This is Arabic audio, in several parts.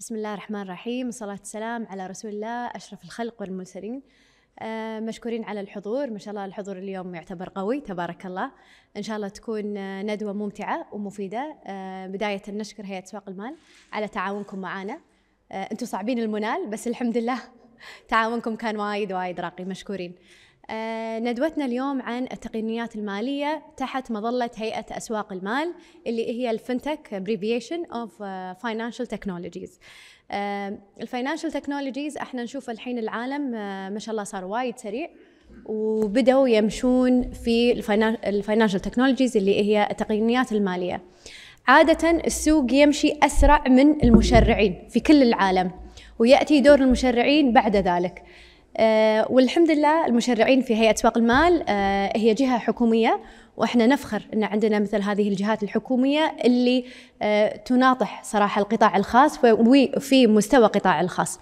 بسم الله الرحمن الرحيم والصلاة والسلام على رسول الله أشرف الخلق والمرسلين مشكورين على الحضور ما شاء الله الحضور اليوم يعتبر قوي تبارك الله إن شاء الله تكون ندوة ممتعة ومفيدة بداية نشكر هيئة أسواق المال على تعاونكم معنا أنتم صعبين المنال بس الحمد لله تعاونكم كان وايد وايد راقي مشكورين آه، ندوتنا اليوم عن التقنيات المالية تحت مظلة هيئة أسواق المال اللي هي الفنتك abbreviation of آه، financial technologies آه، الفاينانشال تكنولوجيز احنا نشوف الحين العالم ما شاء الله صار وايد سريع وبدأوا يمشون في الفاينانشال تكنولوجيز اللي هي التقنيات المالية عادة السوق يمشي أسرع من المشرعين في كل العالم ويأتي دور المشرعين بعد ذلك آه، والحمد لله المشرعين في هيئه اسواق المال آه، هي جهه حكوميه واحنا نفخر ان عندنا مثل هذه الجهات الحكوميه اللي آه، تناطح صراحه القطاع الخاص وفي مستوى قطاع الخاص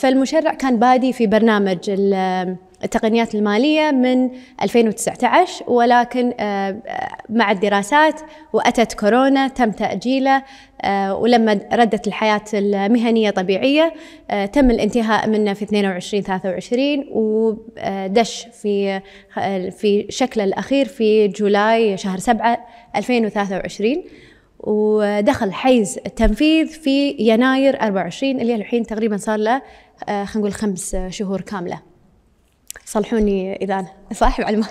فالمشرع كان بادي في برنامج التقنيات المالية من 2019 ولكن آه، آه، مع الدراسات وأتت كورونا تم تأجيله آه، ولما ردت الحياة المهنية طبيعية تم الانتهاء منه في 22 23 ودش في في شكله الأخير في جولاي شهر 7 2023 ودخل حيز التنفيذ في يناير 24 اللي الحين تقريبا صار له خلينا نقول خمس شهور كامله. صلحوني اذا انا صح على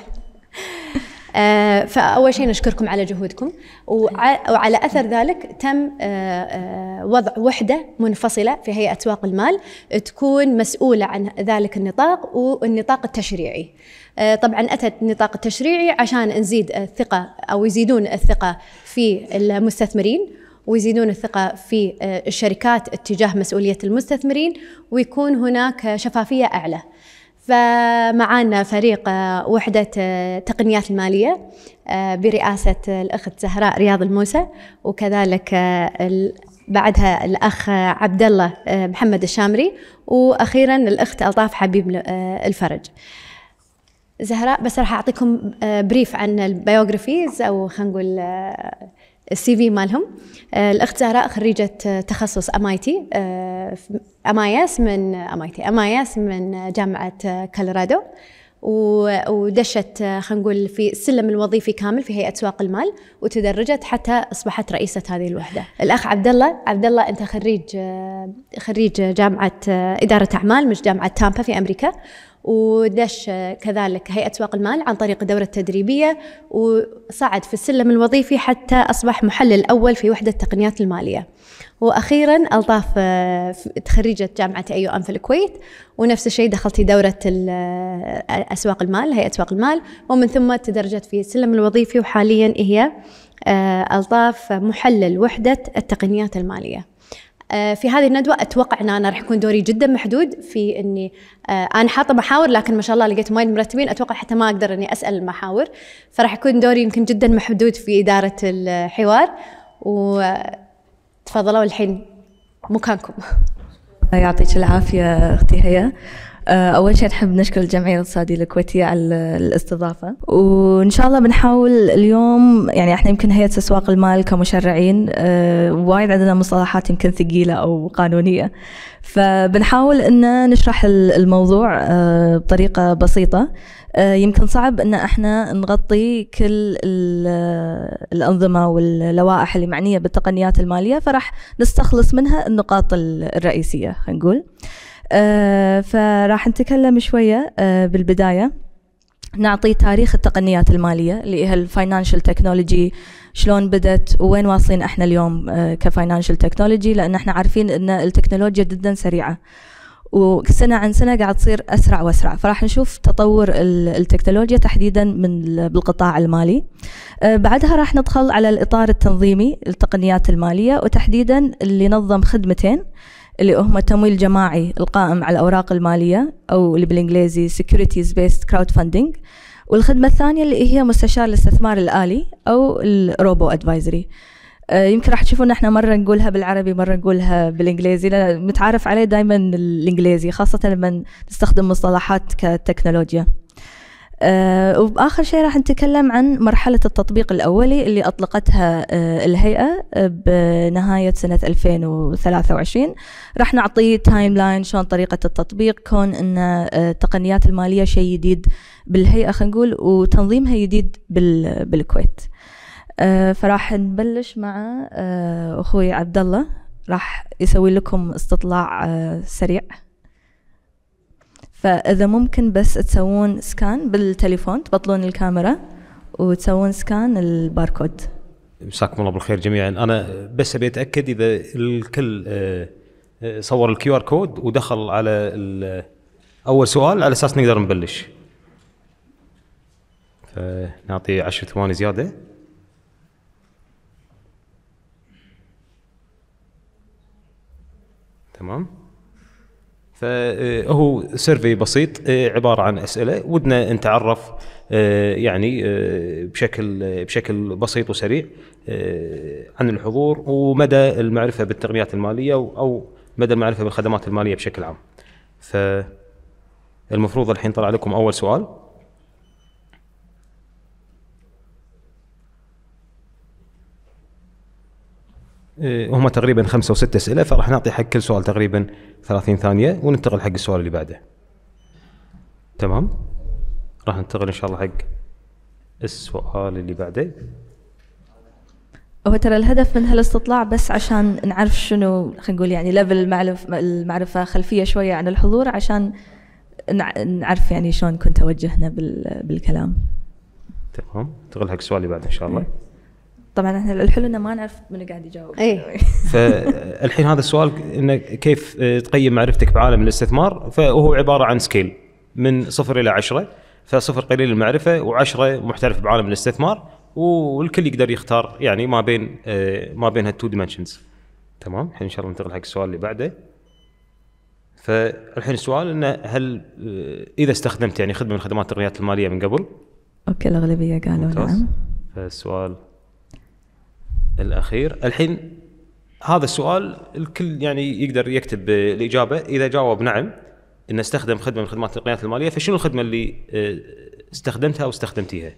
آه فاول شيء نشكركم على جهودكم وعلى اثر ذلك تم آه،, آه وضع وحده منفصله في هيئه اسواق المال تكون مسؤوله عن ذلك النطاق والنطاق التشريعي. آه، طبعا اتت النطاق التشريعي عشان نزيد الثقه او يزيدون الثقه في المستثمرين ويزيدون الثقة في آه، الشركات اتجاه مسؤولية المستثمرين ويكون هناك شفافية أعلى. فمعانا فريق آه، وحدة التقنيات آه، المالية آه، برئاسة الأخت زهراء رياض الموسى وكذلك بعدها الأخ عبد الله محمد الشامري وأخيرا الأخت ألطاف حبيب الفرج زهراء بس راح أعطيكم بريف عن البيوغرافيز أو خلينا نقول السي في مالهم آه، الاخت زهراء خريجه تخصص ام اي تي ام اي اس من ام اي تي ام اي اس من جامعه كولورادو ودشت آه، خلينا نقول في السلم الوظيفي كامل في هيئه سواق المال وتدرجت حتى اصبحت رئيسه هذه الوحده. الاخ عبد الله، عبد الله انت خريج آه، خريج جامعه اداره اعمال مش جامعه تامبا في امريكا ودش كذلك هيئة أسواق المال عن طريق الدورة التدريبية وصعد في السلم الوظيفي حتى أصبح محلل أول في وحدة التقنيات المالية وأخيرا ألطاف آه، تخريجة جامعة أيو أم في الكويت ونفس الشيء دخلت دورة آه، أسواق المال هيئة أسواق المال ومن ثم تدرجت في السلم الوظيفي وحاليا هي آه، ألطاف محلل وحدة التقنيات المالية آه، في هذه الندوه اتوقع ان انا راح يكون دوري جدا محدود في اني آه، انا حاطه محاور لكن ما شاء الله لقيت وايد مرتبين اتوقع حتى ما اقدر اني اسال المحاور فراح يكون دوري يمكن جدا محدود في اداره الحوار وتفضلوا الحين مكانكم يعطيك العافيه اختي هيا آه، أول شيء نحب نشكر الجمعية الاقتصادية الكويتية على الاستضافة وإن شاء الله بنحاول اليوم يعني إحنا يمكن هيئة أسواق المال كمشرعين آه، وايد عندنا مصطلحات يمكن ثقيلة أو قانونية فبنحاول إن نشرح الموضوع آه، بطريقة بسيطة يمكن صعب إن إحنا نغطي كل الأنظمة واللوائح اللي معنية بالتقنيات المالية فراح نستخلص منها النقاط الرئيسية خلينا نقول. آه، فراح نتكلم شوية آه، بالبداية نعطي تاريخ التقنيات المالية اللي هي الفاينانشال تكنولوجي شلون بدت وين واصلين احنا اليوم آه، كفاينانشال تكنولوجي لان احنا عارفين ان التكنولوجيا جدا سريعة وسنة عن سنة قاعد تصير أسرع وأسرع فراح نشوف تطور التكنولوجيا تحديدا من بالقطاع المالي بعدها راح ندخل على الإطار التنظيمي التقنيات المالية وتحديدا اللي نظم خدمتين اللي هم التمويل الجماعي القائم على الأوراق المالية أو اللي بالإنجليزي بيست كراود فاندنج والخدمة الثانية اللي هي مستشار الاستثمار الآلي أو الروبو أدفايزري آه، يمكن راح تشوفون احنا مره نقولها بالعربي مره نقولها بالانجليزي لان متعارف عليه دائما الانجليزي خاصه لما نستخدم مصطلحات كتكنولوجيا آه وبآخر شيء راح نتكلم عن مرحلة التطبيق الأولي اللي أطلقتها آه الهيئة آه، بنهاية سنة 2023 راح نعطي تايم لاين شلون طريقة التطبيق كون أن آه التقنيات المالية شيء جديد بالهيئة خلينا نقول وتنظيمها جديد بال بالكويت آه، فراح نبلش مع آه، أخوي عبد الله راح يسوي لكم استطلاع سريع فاذا ممكن بس تسوون سكان بالتليفون تبطلون الكاميرا وتسوون سكان الباركود مساكم الله بالخير جميعا انا بس ابي اتاكد اذا الكل آه، آه، صور الكيو ار كود ودخل على آه، اول سؤال على اساس نقدر نبلش فنعطي 10 ثواني زياده تمام فهو سيرفي بسيط آه، عباره عن اسئله ودنا نتعرف آه، يعني آه، بشكل بشكل بسيط وسريع عن الحضور ومدى المعرفه بالتقنيات الماليه او مدى المعرفه بالخدمات الماليه بشكل عام. فالمفروض الحين طلع لكم اول سؤال إيه، هم تقريبا خمسة وستة أسئلة فراح نعطي حق كل سؤال تقريبا 30 ثانية وننتقل حق السؤال اللي بعده تمام راح ننتقل إن شاء الله حق السؤال اللي بعده هو ترى الهدف من هالاستطلاع بس عشان نعرف شنو خلينا نقول يعني ليفل المعرفة خلفية شوية عن الحضور عشان نعرف يعني شلون كنت توجهنا بالكلام تمام ننتقل حق السؤال اللي بعده إن شاء الله إيه. طبعا احنا الحلو انه ما نعرف من قاعد يجاوب اي فالحين هذا السؤال انه كيف تقيم معرفتك بعالم الاستثمار فهو عباره عن سكيل من صفر الى عشره فصفر قليل المعرفه وعشره محترف بعالم الاستثمار والكل يقدر يختار يعني ما بين آه، ما بين هالتو ديمنشنز تمام الحين ان شاء الله ننتقل حق السؤال اللي بعده فالحين السؤال انه هل آه، اذا استخدمت يعني خدمه من خدمات الرياده الماليه من قبل؟ اوكي الاغلبيه قالوا نعم فالسؤال الاخير الحين هذا السؤال الكل يعني يقدر يكتب الاجابه اذا جاوب نعم ان استخدم خدمه من خدمات القيادات الماليه فشنو الخدمه اللي آه، استخدمتها او استخدمتيها؟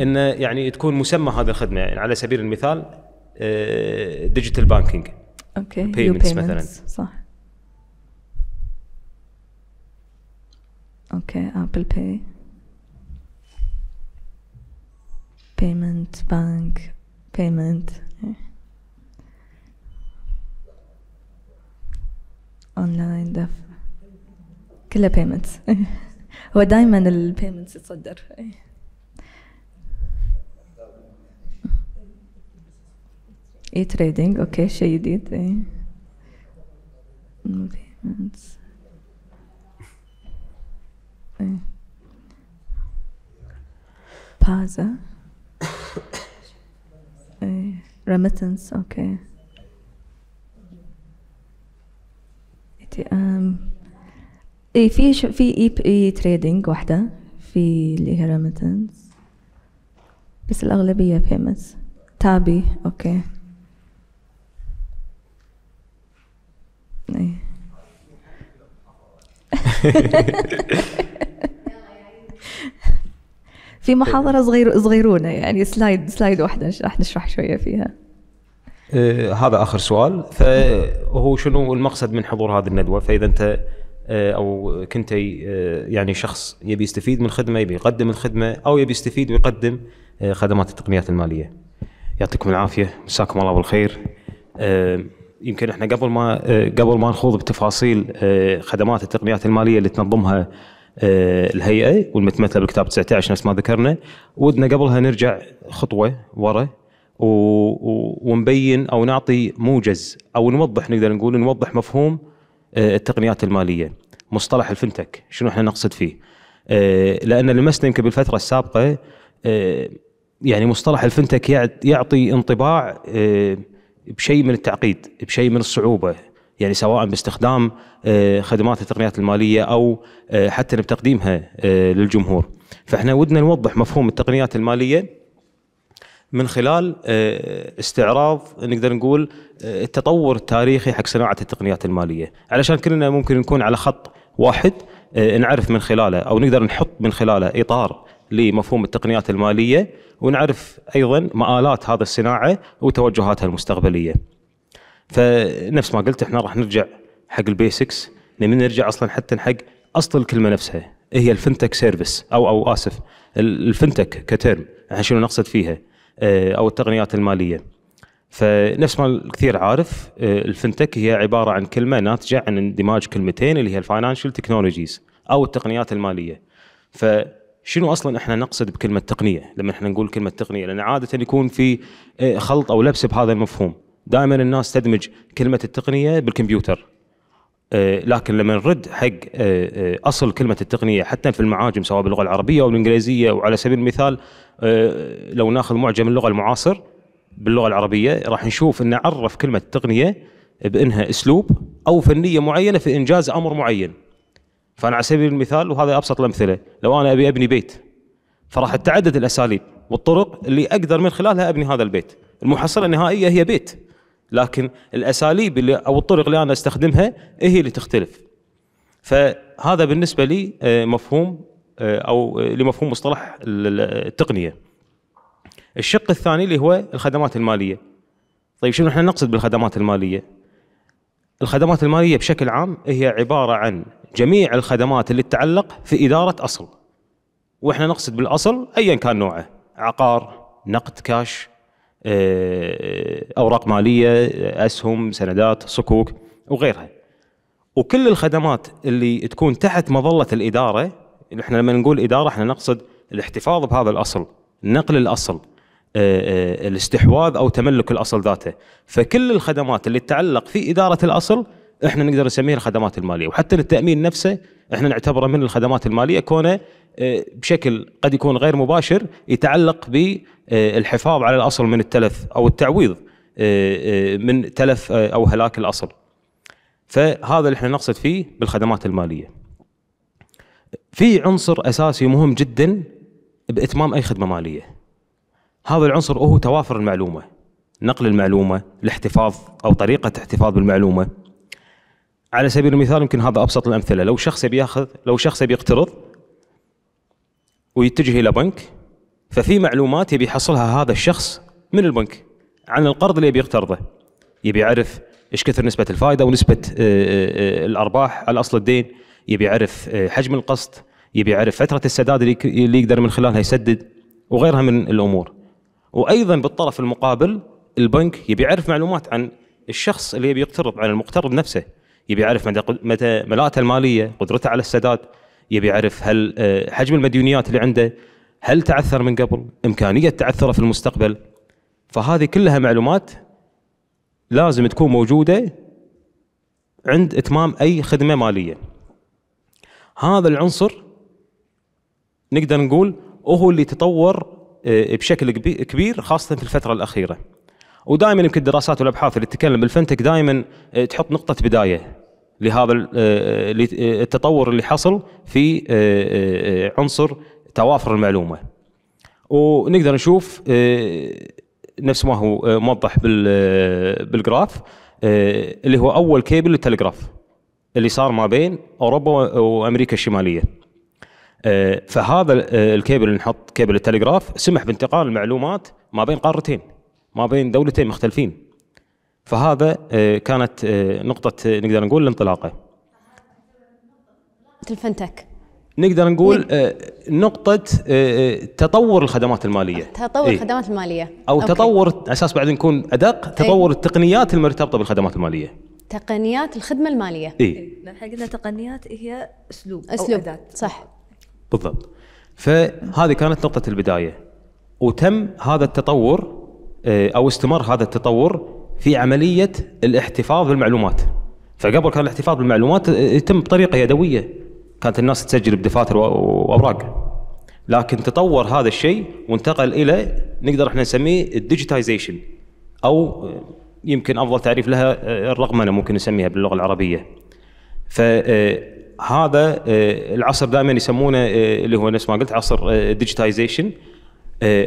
انه يعني تكون مسمى هذه الخدمه يعني على سبيل المثال ديجيتال آه، بانكينج اوكي بيمنتس مثلا صح اوكي ابل باي بيمنت بانك payment اونلاين دفع كلها payments هو دائما ال payments يتصدر اي تريدينج اوكي شيء جديد اي payments بازا إيه. remittance اوكي ام اي في في اي اي تريدينج وحده في اللي هي ريميتنس بس الاغلبيه فيمس تابي اوكي اي في محاضرة صغير صغيرونة يعني سلايد سلايد واحدة راح نشرح شوية فيها آه، هذا اخر سؤال فهو شنو المقصد من حضور هذه الندوه فاذا انت آه، او كنت آه، يعني شخص يبي يستفيد من الخدمه يبي يقدم الخدمه او يبي يستفيد ويقدم خدمات التقنيات الماليه. يعطيكم العافيه مساكم الله بالخير. يمكن احنا قبل ما قبل ما نخوض بتفاصيل خدمات التقنيات الماليه اللي تنظمها الهيئه والمتمثله بالكتاب 19 نفس ما ذكرنا ودنا قبلها نرجع خطوه ورا و... و... ونبين او نعطي موجز او نوضح نقدر نقول نوضح مفهوم آه، التقنيات الماليه مصطلح الفنتك شنو احنا نقصد فيه آه، لان لمسنا يمكن بالفتره السابقه آه، يعني مصطلح الفنتك يعطي انطباع بشيء من التعقيد بشيء من الصعوبه يعني سواء باستخدام خدمات التقنيات الماليه او حتى بتقديمها للجمهور فاحنا ودنا نوضح مفهوم التقنيات الماليه من خلال آه، استعراض نقدر نقول آه، التطور التاريخي حق صناعه التقنيات الماليه، علشان كلنا ممكن نكون على خط واحد آه، نعرف من خلاله او نقدر نحط من خلاله اطار لمفهوم التقنيات الماليه ونعرف ايضا مآلات هذا الصناعه وتوجهاتها المستقبليه. فنفس ما قلت احنا راح نرجع حق البيسكس نبي نرجع اصلا حتى حق اصل الكلمه نفسها هي الفنتك سيرفيس او او اسف الفنتك كترم احنا شنو نقصد فيها؟ آه، او التقنيات الماليه فنفس ما الكثير عارف آه، الفنتك هي عباره عن كلمه ناتجه عن اندماج كلمتين اللي هي الفاينانشال تكنولوجيز او التقنيات الماليه فشنو اصلا احنا نقصد بكلمه تقنيه لما احنا نقول كلمه تقنيه لان عاده يكون في آه، خلط او لبس بهذا المفهوم دائما الناس تدمج كلمه التقنيه بالكمبيوتر آه، لكن لما نرد حق آه، آه، اصل كلمه التقنيه حتى في المعاجم سواء باللغه العربيه او الانجليزيه وعلى سبيل المثال لو ناخذ معجم اللغه المعاصر باللغه العربيه راح نشوف ان عرف كلمه التقنيه بانها اسلوب او فنيه معينه في انجاز امر معين. فانا على سبيل المثال وهذا ابسط الامثله، لو انا ابي ابني بيت فراح اتعدد الاساليب والطرق اللي اقدر من خلالها ابني هذا البيت. المحصله النهائيه هي بيت. لكن الاساليب اللي او الطرق اللي انا استخدمها هي اللي تختلف فهذا بالنسبه لي آه، مفهوم آه، او آه، لمفهوم مصطلح التقنيه الشق الثاني اللي هو الخدمات الماليه طيب شنو احنا نقصد بالخدمات الماليه الخدمات الماليه بشكل عام هي عباره عن جميع الخدمات اللي تتعلق في اداره اصل واحنا نقصد بالاصل ايا كان نوعه عقار نقد كاش آه، اوراق ماليه اسهم سندات صكوك وغيرها وكل الخدمات اللي تكون تحت مظله الاداره احنا لما نقول اداره احنا نقصد الاحتفاظ بهذا الاصل نقل الاصل آه، آه، الاستحواذ او تملك الاصل ذاته فكل الخدمات اللي تتعلق في اداره الاصل احنا نقدر نسميها الخدمات الماليه وحتى التامين نفسه احنا نعتبره من الخدمات الماليه كونه آه، بشكل قد يكون غير مباشر يتعلق بالحفاظ آه، على الاصل من التلف او التعويض آه، من تلف او هلاك الاصل. فهذا اللي احنا نقصد فيه بالخدمات الماليه. في عنصر اساسي مهم جدا باتمام اي خدمه ماليه. هذا العنصر هو توافر المعلومه، نقل المعلومه، الاحتفاظ او طريقه احتفاظ بالمعلومه. على سبيل المثال يمكن هذا ابسط الامثله، لو شخص بياخذ لو شخص بيقترض ويتجه الى بنك ففي معلومات يبي يحصلها هذا الشخص من البنك عن القرض اللي يبي يقترضه يبي يعرف ايش كثر نسبه الفائده ونسبه آه، آه، آه، الارباح على اصل الدين يبي يعرف حجم القسط يبي يعرف فتره السداد اللي يقدر من خلالها يسدد وغيرها من الامور وايضا بالطرف المقابل البنك يبي يعرف معلومات عن الشخص اللي يبي يقترض عن المقترض نفسه يبي يعرف مدى ملاءته الماليه قدرته على السداد يبي يعرف هل آه، حجم المديونيات اللي عنده هل تعثر من قبل إمكانية تعثره في المستقبل فهذه كلها معلومات لازم تكون موجودة عند إتمام أي خدمة مالية هذا العنصر نقدر نقول هو اللي تطور آه، بشكل كبير خاصة في الفترة الأخيرة ودائما يمكن الدراسات والابحاث اللي تتكلم بالفنتك دائما آه، تحط نقطه بدايه لهذا آه، آه، آه، التطور اللي حصل في عنصر توافر المعلومه ونقدر نشوف نفس ما هو موضح بالجراف اللي هو اول كيبل للتلغراف اللي صار ما بين اوروبا وامريكا الشماليه فهذا الكيبل اللي نحط كيبل التلغراف سمح بانتقال المعلومات ما بين قارتين ما بين دولتين مختلفين فهذا آه، كانت آه، نقطة آه، نقدر نقول الانطلاقة الفنتك نقدر نقول إيه. نقطة تطور الخدمات المالية تطور إيه؟ الخدمات المالية أو أوكي. تطور أساس بعد نكون أدق إيه. تطور إيه؟ التقنيات المرتبطة بالخدمات المالية تقنيات الخدمة المالية إيه؟ نحن إيه، قلنا تقنيات هي أسلوب أسلوب أو أداة. صح بالضبط فهذه كانت نقطة البداية وتم هذا التطور أو استمر هذا التطور في عملية الاحتفاظ بالمعلومات فقبل كان الاحتفاظ بالمعلومات آه، يتم بطريقة يدوية كانت الناس تسجل بدفاتر وأوراق لكن تطور هذا الشيء وانتقل إلى نقدر احنا نسميه الديجيتايزيشن أو آه، يمكن أفضل تعريف لها آه، الرقمنة ممكن نسميها باللغة العربية فهذا العصر دائما يسمونه اللي هو نفس ما قلت عصر ديجيتايزيشن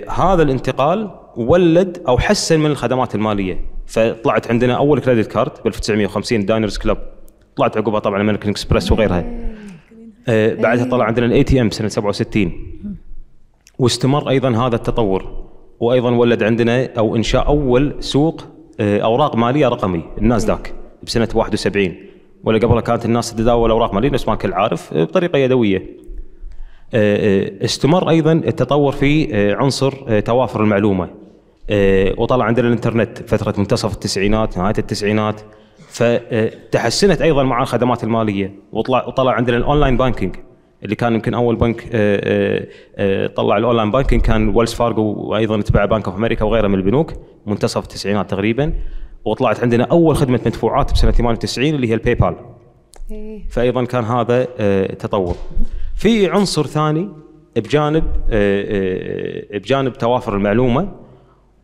هذا الانتقال ولد أو حسن من الخدمات المالية فطلعت عندنا اول كريدت كارد ب 1950 داينرز كلب طلعت عقبها طبعا امريكان اكسبرس وغيرها إيه. آه، بعدها طلع عندنا الاي تي ام سنه 67 واستمر ايضا هذا التطور وايضا ولد عندنا او انشاء اول سوق آه، اوراق ماليه رقمي الناس ذاك إيه. بسنه 71 ولا قبلها كانت الناس تتداول اوراق ماليه نفس ما كل عارف آه، بطريقه يدويه استمر ايضا التطور في عنصر توافر المعلومه آه، وطلع عندنا الانترنت فتره منتصف التسعينات نهايه التسعينات فتحسنت ايضا مع الخدمات الماليه وطلع وطلع عندنا الاونلاين بانكينج اللي كان يمكن اول بنك آه، آه، طلع الاونلاين بانكينج كان ويلز فارجو وايضا تبع بنك اوف امريكا وغيره من البنوك منتصف التسعينات تقريبا وطلعت عندنا اول خدمه مدفوعات بسنه 98 اللي هي الباي بال إيه. فايضا كان هذا تطور في عنصر ثاني بجانب بجانب توافر المعلومه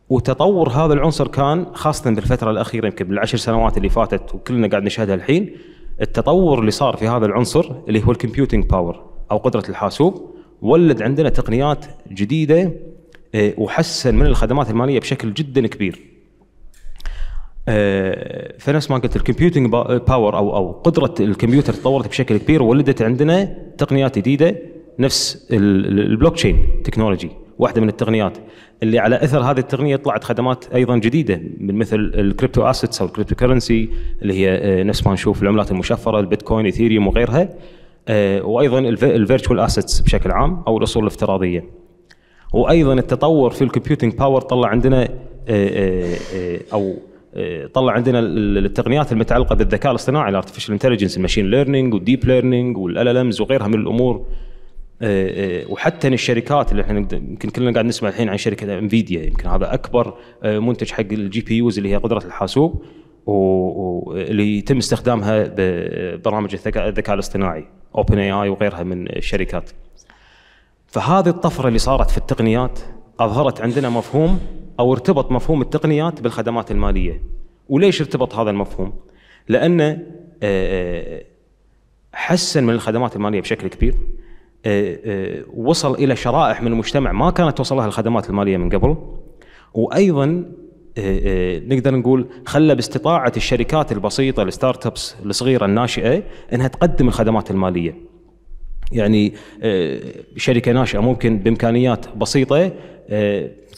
وتطور هذا العنصر كان خاصه بالفتره الاخيره يمكن بالعشر سنوات اللي فاتت وكلنا قاعد نشهدها الحين التطور اللي صار في هذا العنصر اللي هو الكمبيوتنج باور او قدره الحاسوب ولد عندنا تقنيات جديده آه، وحسن من الخدمات الماليه بشكل جدا كبير. آه، فنفس ما قلت الكمبيوتنج باور او او قدره الكمبيوتر تطورت بشكل كبير ولدت عندنا تقنيات جديده نفس البلوك تشين تكنولوجي واحده من التقنيات اللي على اثر هذه التقنيه طلعت خدمات ايضا جديده من مثل الكريبتو اسيتس او الكريبتو كرنسي اللي هي آه، نفس ما نشوف العملات المشفره البيتكوين ايثيريوم وغيرها آه، وايضا الفيرتشوال اسيتس بشكل عام او الاصول الافتراضيه. وايضا التطور في الكمبيوتنج باور طلع عندنا آه، او طلع عندنا التقنيات المتعلقه بالذكاء الاصطناعي الارتفيشال انتليجنس الماشين ليرنينج والديب ليرنينج والال ال وغيرها من الامور آه، آه، وحتى الشركات اللي احنا يمكن كلنا قاعد نسمع الحين عن شركه انفيديا يمكن هذا اكبر آه، منتج حق الجي بي يوز اللي هي قدره الحاسوب واللي يتم استخدامها ببرامج الذكاء الاصطناعي اوبن اي اي وغيرها من الشركات. فهذه الطفره اللي صارت في التقنيات اظهرت عندنا مفهوم او ارتبط مفهوم التقنيات بالخدمات الماليه. وليش ارتبط هذا المفهوم؟ لانه حسن من الخدمات الماليه بشكل كبير آه، آه، وصل الى شرائح من المجتمع ما كانت توصلها الخدمات الماليه من قبل وايضا آه، نقدر نقول خلى باستطاعه الشركات البسيطه الستارت ابس الصغيره الناشئه انها تقدم الخدمات الماليه. يعني شركه ناشئه ممكن بامكانيات بسيطه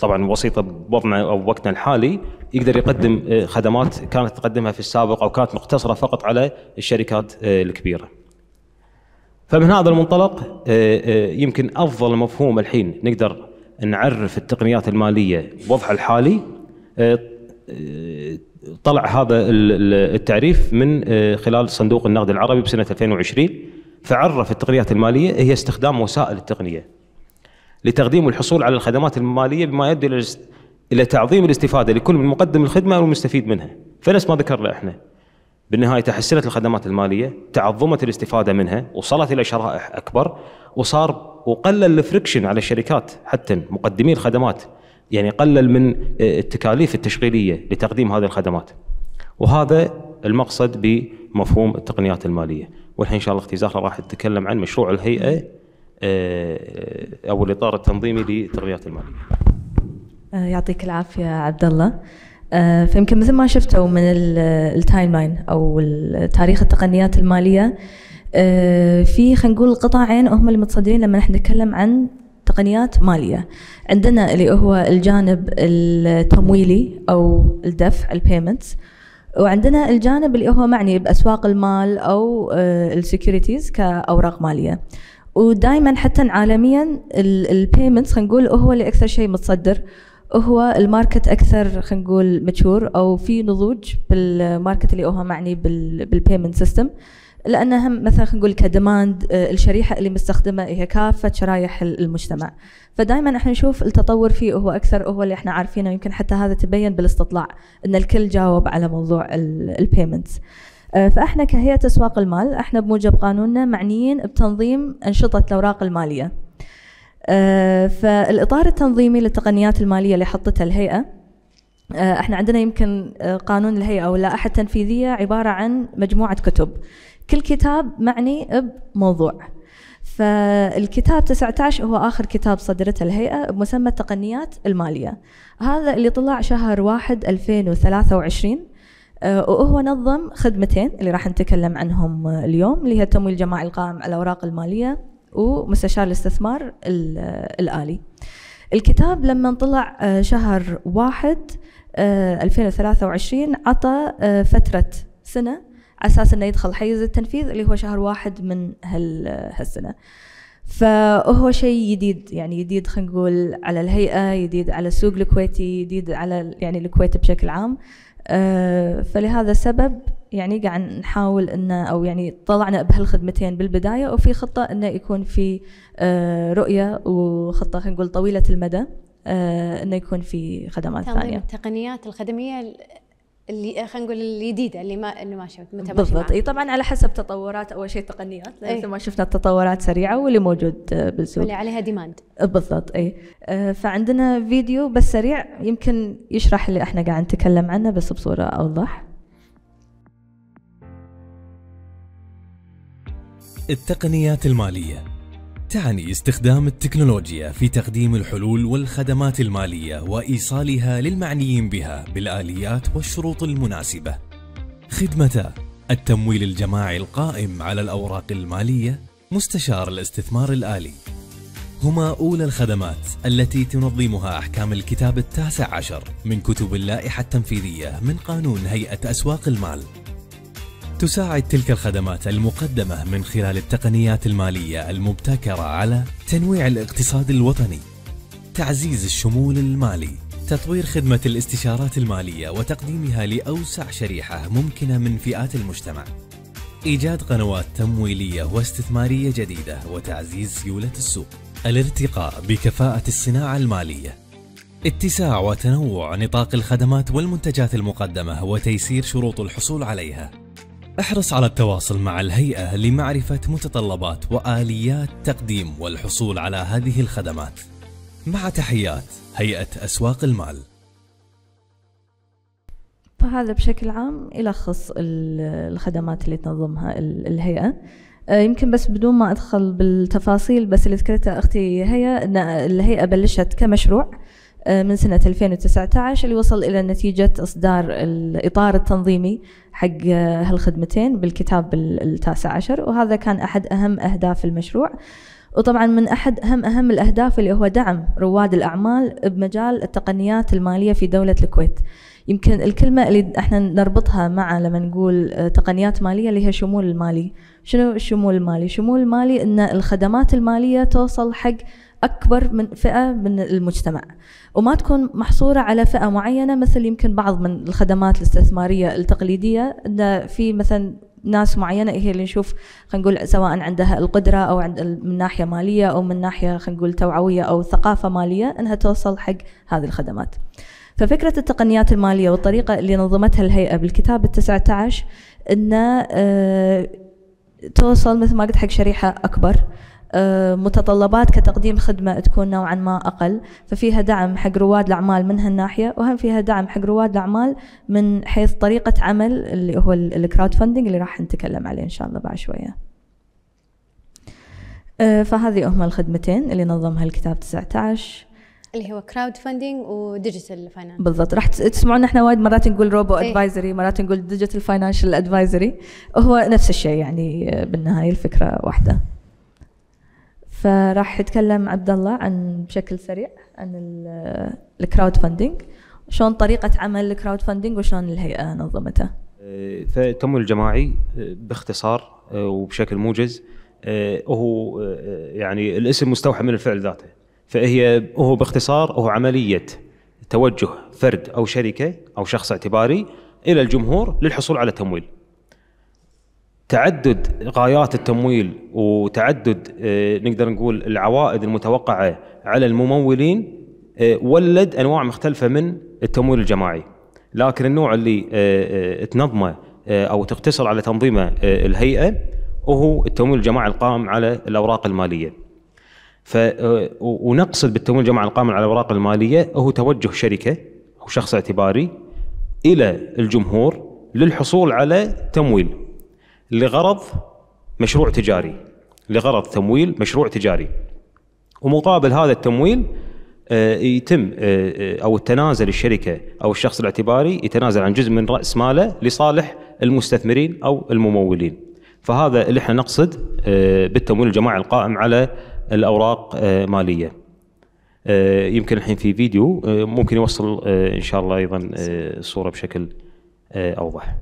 طبعا بسيطه بوضعنا او وقتنا الحالي يقدر يقدم خدمات كانت تقدمها في السابق او كانت مقتصره فقط على الشركات الكبيره. فمن هذا المنطلق آه، آه، يمكن افضل مفهوم الحين نقدر نعرف التقنيات الماليه بوضعها الحالي آه، طلع هذا التعريف من خلال صندوق النقد العربي بسنه 2020 فعرف التقنيات الماليه هي استخدام وسائل التقنيه لتقديم الحصول على الخدمات الماليه بما يؤدي الى تعظيم الاستفاده لكل من مقدم الخدمه والمستفيد منها فنفس ما ذكرنا احنا بالنهاية تحسنت الخدمات المالية تعظمت الاستفادة منها وصلت إلى شرائح أكبر وصار وقلل الفريكشن على الشركات حتى مقدمي الخدمات يعني قلل من آه، التكاليف التشغيلية لتقديم هذه الخدمات وهذا المقصد بمفهوم التقنيات المالية والحين إن شاء الله اختي زهرة راح تتكلم عن مشروع الهيئة آه، أو الإطار التنظيمي للتقنيات المالية آه، يعطيك العافية عبد الله آه، فيمكن مثل ما شفتوا من التايم لاين او تاريخ التقنيات الماليه آه، في خلينا نقول قطاعين هم المتصدرين لما نحن نتكلم عن تقنيات ماليه عندنا اللي هو الجانب التمويلي او الدفع البيمنتس وعندنا الجانب اللي هو معني باسواق المال او آه، السكيورتيز كاوراق ماليه ودائما حتى عالميا البيمنتس خلينا نقول هو اللي اكثر شيء متصدر هو الماركت اكثر خلينا نقول ماتشور او في نضوج بالماركت اللي هو معني بالبيمنت سيستم لانها مثلا خلينا نقول كديماند آه، الشريحه اللي مستخدمه هي كافه شرايح المجتمع فدائما احنا نشوف التطور فيه هو اكثر هو اللي احنا عارفينه يمكن حتى هذا تبين بالاستطلاع ان الكل جاوب على موضوع البيمنتس آه، فاحنا كهيئه اسواق المال احنا بموجب قانوننا معنيين بتنظيم انشطه الاوراق الماليه آه، فالاطار التنظيمي للتقنيات الماليه اللي حطتها الهيئه آه، احنا عندنا يمكن آه، قانون الهيئه او اللائحه التنفيذيه عباره عن مجموعه كتب كل كتاب معني بموضوع فالكتاب 19 هو آخر كتاب صدرته الهيئة بمسمى التقنيات المالية هذا اللي طلع شهر 1 2023 وهو نظم خدمتين اللي راح نتكلم عنهم اليوم اللي هي التمويل الجماعي القائم على الأوراق المالية ومستشار الاستثمار الآلي الكتاب لما طلع آه، شهر واحد 2023 آه، عطى آه، فترة سنة على أساس أنه يدخل حيز التنفيذ اللي هو شهر واحد من هالسنة فهو شيء جديد يعني جديد خلينا نقول على الهيئة جديد على السوق الكويتي جديد على يعني الكويت بشكل عام فلهذا السبب يعني قاعد نحاول انه او يعني طلعنا بهالخدمتين بالبدايه وفي خطه انه يكون في آه، رؤيه وخطه خلينا نقول طويله المدى آه، انه يكون في خدمات ثانيه. التقنيات الخدميه اللي آه، خلينا نقول الجديده اللي ما اللي ماشيه متى بالضبط اي طبعا على حسب تطورات اول شيء تقنيات مثل ما شفنا التطورات سريعه واللي موجود بالسوق واللي عليها ديماند بالضبط اي فعندنا فيديو بس سريع يمكن يشرح اللي احنا قاعد نتكلم عنه بس بصوره اوضح التقنيات المالية تعني استخدام التكنولوجيا في تقديم الحلول والخدمات المالية وإيصالها للمعنيين بها بالآليات والشروط المناسبة خدمتا التمويل الجماعي القائم على الأوراق المالية مستشار الاستثمار الآلي هما أولى الخدمات التي تنظمها أحكام الكتاب التاسع عشر من كتب اللائحة التنفيذية من قانون هيئة أسواق المال تساعد تلك الخدمات المقدمة من خلال التقنيات المالية المبتكرة على تنويع الاقتصاد الوطني، تعزيز الشمول المالي، تطوير خدمة الاستشارات المالية وتقديمها لأوسع شريحة ممكنة من فئات المجتمع، إيجاد قنوات تمويلية واستثمارية جديدة وتعزيز سيولة السوق، الارتقاء بكفاءة الصناعة المالية، اتساع وتنوع نطاق الخدمات والمنتجات المقدمة وتيسير شروط الحصول عليها. احرص على التواصل مع الهيئة لمعرفة متطلبات وآليات تقديم والحصول على هذه الخدمات مع تحيات هيئة أسواق المال فهذا بشكل عام يلخص الخدمات اللي تنظمها الهيئة آه، يمكن بس بدون ما أدخل بالتفاصيل بس اللي ذكرتها أختي هي أن الهيئة بلشت كمشروع آه، من سنة 2019 اللي وصل إلى نتيجة إصدار الإطار التنظيمي حق آه، هالخدمتين بالكتاب التاسع عشر وهذا كان أحد أهم أهداف المشروع وطبعا من أحد أهم أهم الأهداف اللي هو دعم رواد الأعمال بمجال التقنيات المالية في دولة الكويت يمكن الكلمة اللي احنا نربطها مع لما نقول آه، تقنيات مالية اللي هي شمول المالي شنو الشمول المالي؟ شمول المالي أن الخدمات المالية توصل حق اكبر من فئه من المجتمع وما تكون محصوره على فئه معينه مثل يمكن بعض من الخدمات الاستثماريه التقليديه ان في مثلا ناس معينه هي اللي نشوف خلينا نقول سواء عندها القدره او عند من ناحيه ماليه او من ناحيه خلينا نقول توعويه او ثقافه ماليه انها توصل حق هذه الخدمات. ففكرة التقنيات المالية والطريقة اللي نظمتها الهيئة بالكتاب ال 19 أنه توصل مثل ما قلت حق شريحة أكبر أه، متطلبات كتقديم خدمة تكون نوعا ما أقل ففيها دعم حق رواد الأعمال من هالناحية وهم فيها دعم حق رواد الأعمال من حيث طريقة عمل اللي هو الكراود فاندنج اللي راح نتكلم عليه إن شاء الله بعد شوية أه، فهذه أهم الخدمتين اللي نظمها الكتاب 19 اللي هو كراود فاندنج وديجيتال فاينانس بالضبط راح تسمعون احنا وايد مرات نقول روبو ادفايزري مرات نقول ديجيتال فاينانشال ادفايزري هو نفس الشيء يعني آه، بالنهايه الفكره واحده فراح يتكلم عبد الله عن بشكل سريع عن الكراود فاندنج شلون طريقة عمل الكراود فاندنج وشلون الهيئة نظمته آه، التمويل الجماعي آه، باختصار آه، وبشكل موجز هو يعني الاسم مستوحى من الفعل ذاته فهي هو باختصار هو عملية توجه فرد أو شركة أو شخص اعتباري إلى الجمهور للحصول على تمويل تعدد غايات التمويل وتعدد آه، نقدر نقول العوائد المتوقعه على الممولين آه، ولد انواع مختلفه من التمويل الجماعي لكن النوع اللي آه، تنظمه او تقتصر على تنظيمه الهيئه وهو التمويل الجماعي القائم على الاوراق الماليه. ف ونقصد بالتمويل الجماعي القائم على الاوراق الماليه هو توجه شركه او شخص اعتباري الى الجمهور للحصول على تمويل لغرض مشروع تجاري لغرض تمويل مشروع تجاري ومقابل هذا التمويل آه، يتم آه، آه، او التنازل الشركه او الشخص الاعتباري يتنازل عن جزء من راس ماله لصالح المستثمرين او الممولين. فهذا اللي احنا نقصد بالتمويل الجماعي القائم على الاوراق ماليه. يمكن الحين في فيديو ممكن يوصل ان شاء الله ايضا الصوره بشكل اوضح.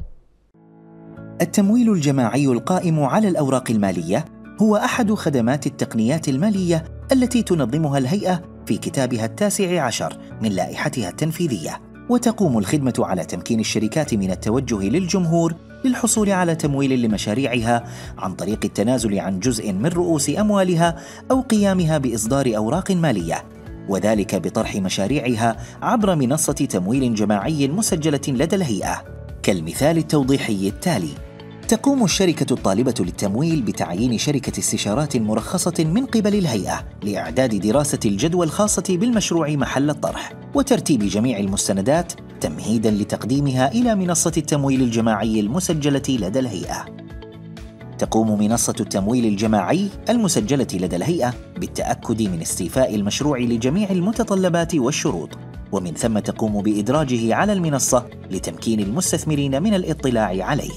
التمويل الجماعي القائم على الاوراق الماليه هو احد خدمات التقنيات الماليه التي تنظمها الهيئه في كتابها التاسع عشر من لائحتها التنفيذيه وتقوم الخدمه على تمكين الشركات من التوجه للجمهور للحصول على تمويل لمشاريعها عن طريق التنازل عن جزء من رؤوس اموالها او قيامها باصدار اوراق ماليه وذلك بطرح مشاريعها عبر منصه تمويل جماعي مسجله لدى الهيئه كالمثال التوضيحي التالي تقوم الشركة الطالبة للتمويل بتعيين شركة استشارات مرخصة من قبل الهيئة لإعداد دراسة الجدوى الخاصة بالمشروع محل الطرح وترتيب جميع المستندات تمهيدا لتقديمها إلى منصة التمويل الجماعي المسجلة لدى الهيئة. تقوم منصة التمويل الجماعي المسجلة لدى الهيئة بالتأكد من استيفاء المشروع لجميع المتطلبات والشروط ومن ثم تقوم بإدراجه على المنصة لتمكين المستثمرين من الاطلاع عليه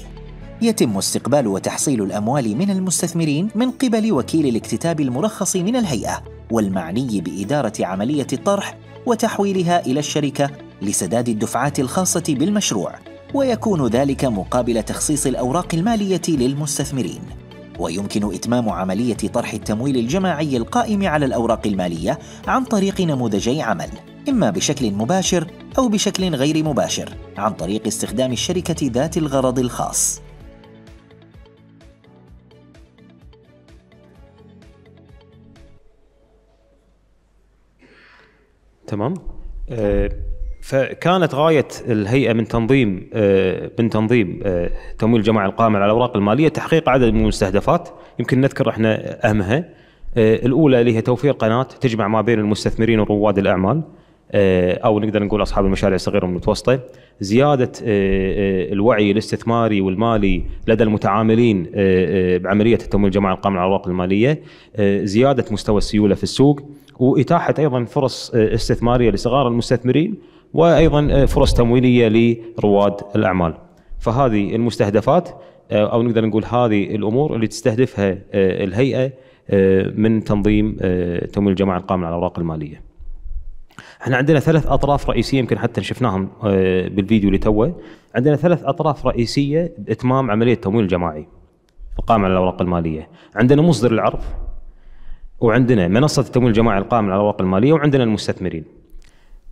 يتم استقبال وتحصيل الأموال من المستثمرين من قبل وكيل الاكتتاب المرخص من الهيئة والمعني بإدارة عملية الطرح وتحويلها إلى الشركة لسداد الدفعات الخاصة بالمشروع ويكون ذلك مقابل تخصيص الأوراق المالية للمستثمرين ويمكن إتمام عملية طرح التمويل الجماعي القائم على الأوراق المالية عن طريق نموذجي عمل إما بشكل مباشر أو بشكل غير مباشر عن طريق استخدام الشركة ذات الغرض الخاص تمام آه، فكانت غايه الهيئه من تنظيم آه، من تنظيم آه، تمويل الجماعه القائم على الاوراق الماليه تحقيق عدد من المستهدفات يمكن نذكر احنا اهمها آه، الاولى اللي هي توفير قناه تجمع ما بين المستثمرين ورواد الاعمال او نقدر نقول اصحاب المشاريع الصغيره والمتوسطه، زياده الوعي الاستثماري والمالي لدى المتعاملين بعمليه التمويل الجماعي القائم على الاوراق الماليه، زياده مستوى السيوله في السوق، واتاحه ايضا فرص استثماريه لصغار المستثمرين وايضا آه، فرص تمويليه لرواد الاعمال. فهذه المستهدفات آه، او نقدر نقول هذه الامور اللي تستهدفها آه، الهيئه من تنظيم تمويل الجماعه القائم على الاوراق الماليه. احنا عندنا ثلاث اطراف رئيسيه يمكن حتى شفناهم بالفيديو اللي توه، عندنا ثلاث اطراف رئيسيه باتمام عمليه التمويل الجماعي القائم على الاوراق الماليه، عندنا مصدر العرض وعندنا منصه التمويل الجماعي القائم على الاوراق الماليه وعندنا المستثمرين.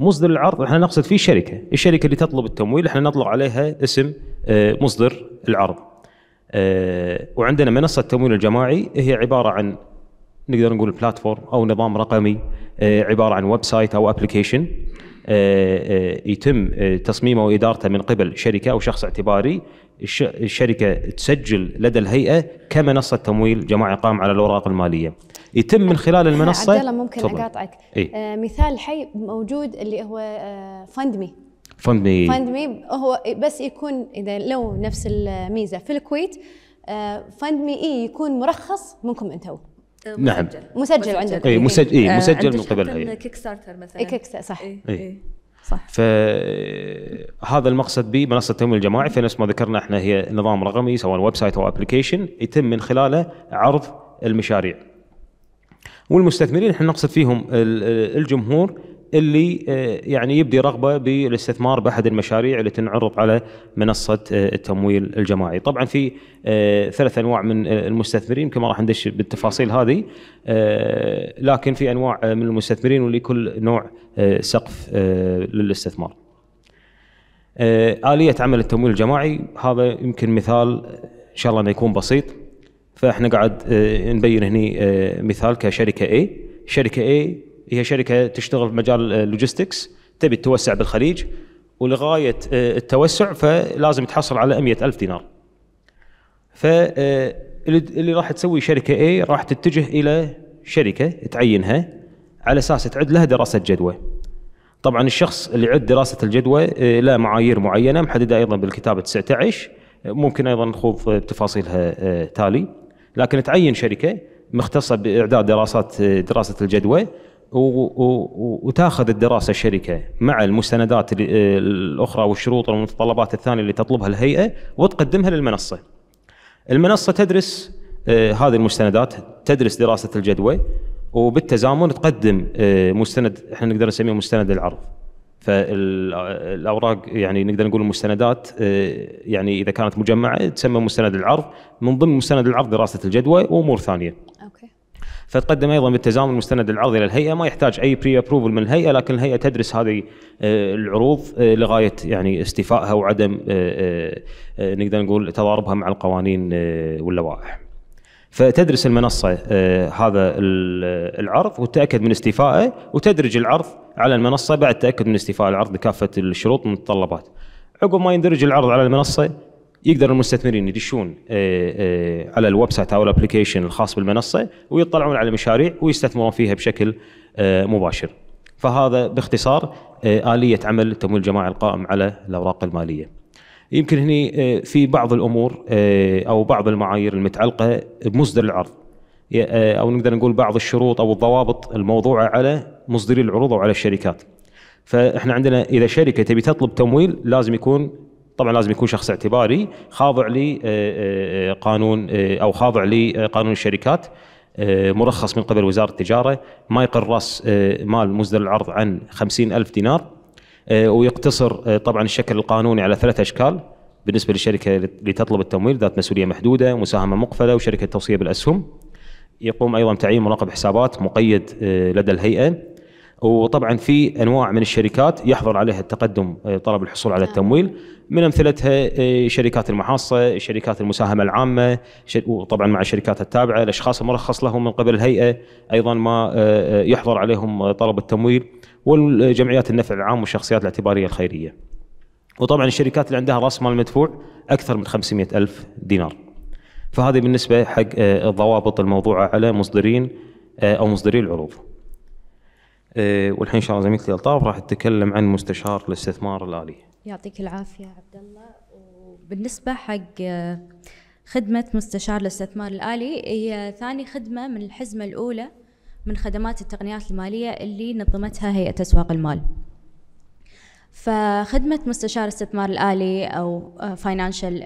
مصدر العرض احنا نقصد فيه شركه، الشركه اللي تطلب التمويل احنا نطلق عليها اسم آه، مصدر العرض. آه، وعندنا منصه التمويل الجماعي هي عباره عن نقدر نقول بلاتفورم او نظام رقمي آه، عباره عن ويب سايت او ابلكيشن يتم تصميمه وادارته من قبل شركه او شخص اعتباري الشركه تسجل لدى الهيئه كمنصه تمويل جماعي قائم على الاوراق الماليه. يتم من خلال المنصه عبد الله ممكن تفضل. اقاطعك إيه؟ آه مثال حي موجود اللي هو فند مي فند مي فند مي هو بس يكون اذا لو نفس الميزه في الكويت فند آه، مي اي يكون مرخص منكم انتم مسجل. آه، نعم مسجل آه، عندك اي مسجل اي إيه مسجل من قبل كيك ستارتر مثلا كيك صح اي إيه. صح فهذا المقصد بمنصه التمويل الجماعي فنفس ما ذكرنا احنا هي نظام رقمي سواء ويب سايت او ابلكيشن يتم من خلاله عرض المشاريع والمستثمرين احنا نقصد فيهم الجمهور اللي آه، يعني يبدي رغبه بالاستثمار باحد المشاريع اللي تنعرض على منصه آه، التمويل الجماعي، طبعا في آه، ثلاث انواع من المستثمرين يمكن ما راح ندش بالتفاصيل هذه لكن في انواع من المستثمرين ولكل نوع سقف للاستثمار. اليه عمل التمويل الجماعي هذا يمكن مثال ان شاء الله انه يكون بسيط فاحنا قاعد آه، نبين هني آه، مثال كشركه اي شركه اي هي شركه تشتغل في مجال اللوجيستكس تبي تتوسع بالخليج ولغايه آه، التوسع فلازم تحصل على 100000 دينار ف اللي راح تسوي شركه اي راح تتجه الى شركه تعينها على اساس تعد لها دراسه جدوى طبعا الشخص اللي يعد دراسه الجدوى له معايير معينه محدده ايضا بالكتاب 19 ممكن ايضا نخوض بتفاصيلها تالي لكن تعين شركه مختصه باعداد دراسات دراسه الجدوى وتاخذ الدراسه الشركه مع المستندات الاخرى والشروط والمتطلبات الثانيه اللي تطلبها الهيئه وتقدمها للمنصه. المنصه تدرس آه، هذه المستندات تدرس دراسه الجدوى وبالتزامن تقدم آه، مستند احنا نقدر نسميه مستند العرض. فالاوراق يعني نقدر نقول المستندات آه، يعني اذا كانت مجمعه تسمى مستند العرض من ضمن مستند العرض دراسه الجدوى وامور ثانيه. اوكي. فتقدم ايضا بالتزامن مستند العرض الى الهيئه ما يحتاج اي بري ابروفل من الهيئه لكن الهيئه تدرس هذه آه، العروض آه، لغايه يعني استيفائها وعدم نقدر نقول تضاربها مع القوانين واللوائح. فتدرس المنصة آه، هذا العرض وتتأكد من استيفائه وتدرج العرض على المنصة بعد تأكد من استيفاء العرض بكافة الشروط والمتطلبات عقب ما يندرج العرض على المنصة يقدر المستثمرين يدشون آه، آه، على الويب سايت او الابلكيشن الخاص بالمنصه ويطلعون على المشاريع ويستثمرون فيها بشكل مباشر. فهذا باختصار اليه عمل التمويل الجماعي القائم على الاوراق الماليه. يمكن هني آه، في بعض الامور آه، او بعض المعايير المتعلقه بمصدر العرض آه، او نقدر نقول بعض الشروط او الضوابط الموضوعه على مصدري العروض او على الشركات. فاحنا عندنا اذا شركه تبي تطلب تمويل لازم يكون طبعا لازم يكون شخص اعتباري خاضع لقانون او خاضع لقانون الشركات مرخص من قبل وزاره التجاره ما يقل راس مال مصدر العرض عن 50000 ألف دينار آه، ويقتصر آه، طبعا الشكل القانوني على ثلاث اشكال بالنسبه للشركه اللي تطلب التمويل ذات مسؤوليه محدوده ومساهمه مقفله وشركه توصيه بالاسهم يقوم ايضا بتعيين مراقب حسابات مقيد آه، لدى الهيئه وطبعا في انواع من الشركات يحظر عليها التقدم طلب الحصول على نعم. التمويل من امثلتها شركات المحاصه، شركات المساهمه العامه وطبعا مع الشركات التابعه، الاشخاص المرخص لهم من قبل الهيئه ايضا ما يحظر عليهم طلب التمويل والجمعيات النفع العام والشخصيات الاعتبارية الخيرية وطبعا الشركات اللي عندها راس مال مدفوع أكثر من 500 ألف دينار فهذه بالنسبة حق الضوابط آه، الموضوعة على مصدرين آه، أو مصدري العروض آه، والحين ان شاء الله زميلتي الطاف راح تتكلم عن مستشار الاستثمار الالي. يعطيك العافيه عبد الله وبالنسبه حق خدمه مستشار الاستثمار الالي هي ثاني خدمه من الحزمه الاولى من خدمات التقنيات المالية اللي نظمتها هيئة أسواق المال فخدمة مستشار استثمار الآلي أو فاينانشال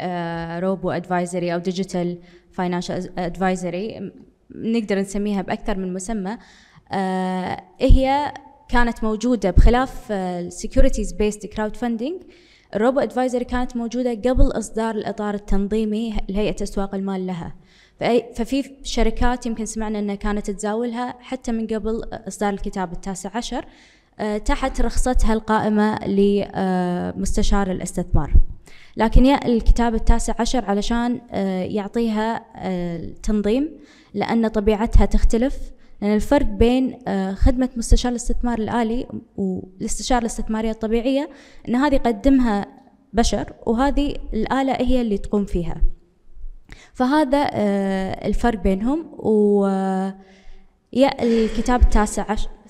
روبو أدفايزري أو ديجيتال فاينانشال أدفايزري نقدر نسميها بأكثر من مسمى آه، هي كانت موجودة بخلاف آه، Securities بيست كراود فاندنج الروبو ادفايزر كانت موجودة قبل إصدار الإطار التنظيمي لهيئة أسواق المال لها ففي شركات يمكن سمعنا أنها كانت تزاولها حتى من قبل إصدار الكتاب التاسع عشر آه، تحت رخصتها القائمة لمستشار آه، الاستثمار لكن يا الكتاب التاسع عشر علشان آه، يعطيها تنظيم لأن طبيعتها تختلف لأن الفرق بين آه، خدمة مستشار الاستثمار الآلي والاستشارة الاستثمارية الطبيعية أن هذه يقدمها بشر وهذه الآلة هي اللي تقوم فيها فهذا آه، الفرق بينهم و آه، الكتاب التاسع عشر إيه.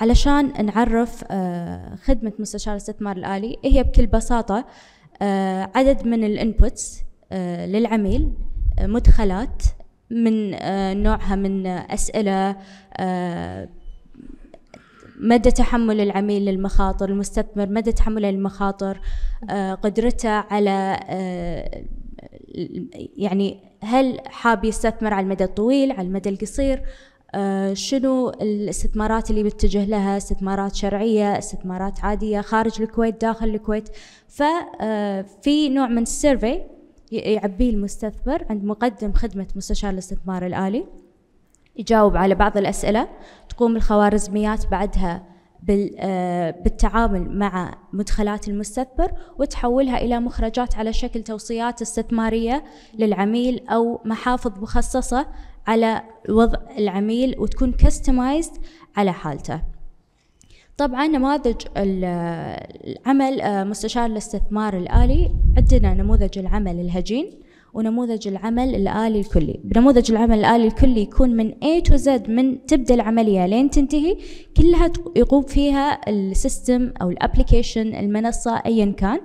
علشان نعرف خدمة مستشار الاستثمار الآلي هي بكل بساطة عدد من الانبوتس للعميل مدخلات من آه، نوعها من أسئلة آه، مدى تحمل العميل للمخاطر المستثمر مدى تحمله للمخاطر آه، قدرته على يعني هل حاب يستثمر على المدى الطويل على المدى القصير شنو الاستثمارات اللي بيتجه لها استثمارات شرعية استثمارات عادية خارج الكويت داخل الكويت ففي نوع من السيرفي يعبيه المستثمر عند مقدم خدمة مستشار الاستثمار الآلي يجاوب على بعض الأسئلة تقوم الخوارزميات بعدها آه، بالتعامل مع مدخلات المستثمر وتحولها إلى مخرجات على شكل توصيات استثمارية للعميل أو محافظ مخصصة على وضع العميل وتكون كستمايزد على حالته طبعا نماذج العمل آه، مستشار الاستثمار الآلي عندنا نموذج العمل الهجين ونموذج العمل الآلي الكلي بنموذج العمل الآلي الكلي يكون من A to Z من تبدأ العملية لين تنتهي كلها يقوم فيها السيستم أو الابليكيشن المنصة أيا كان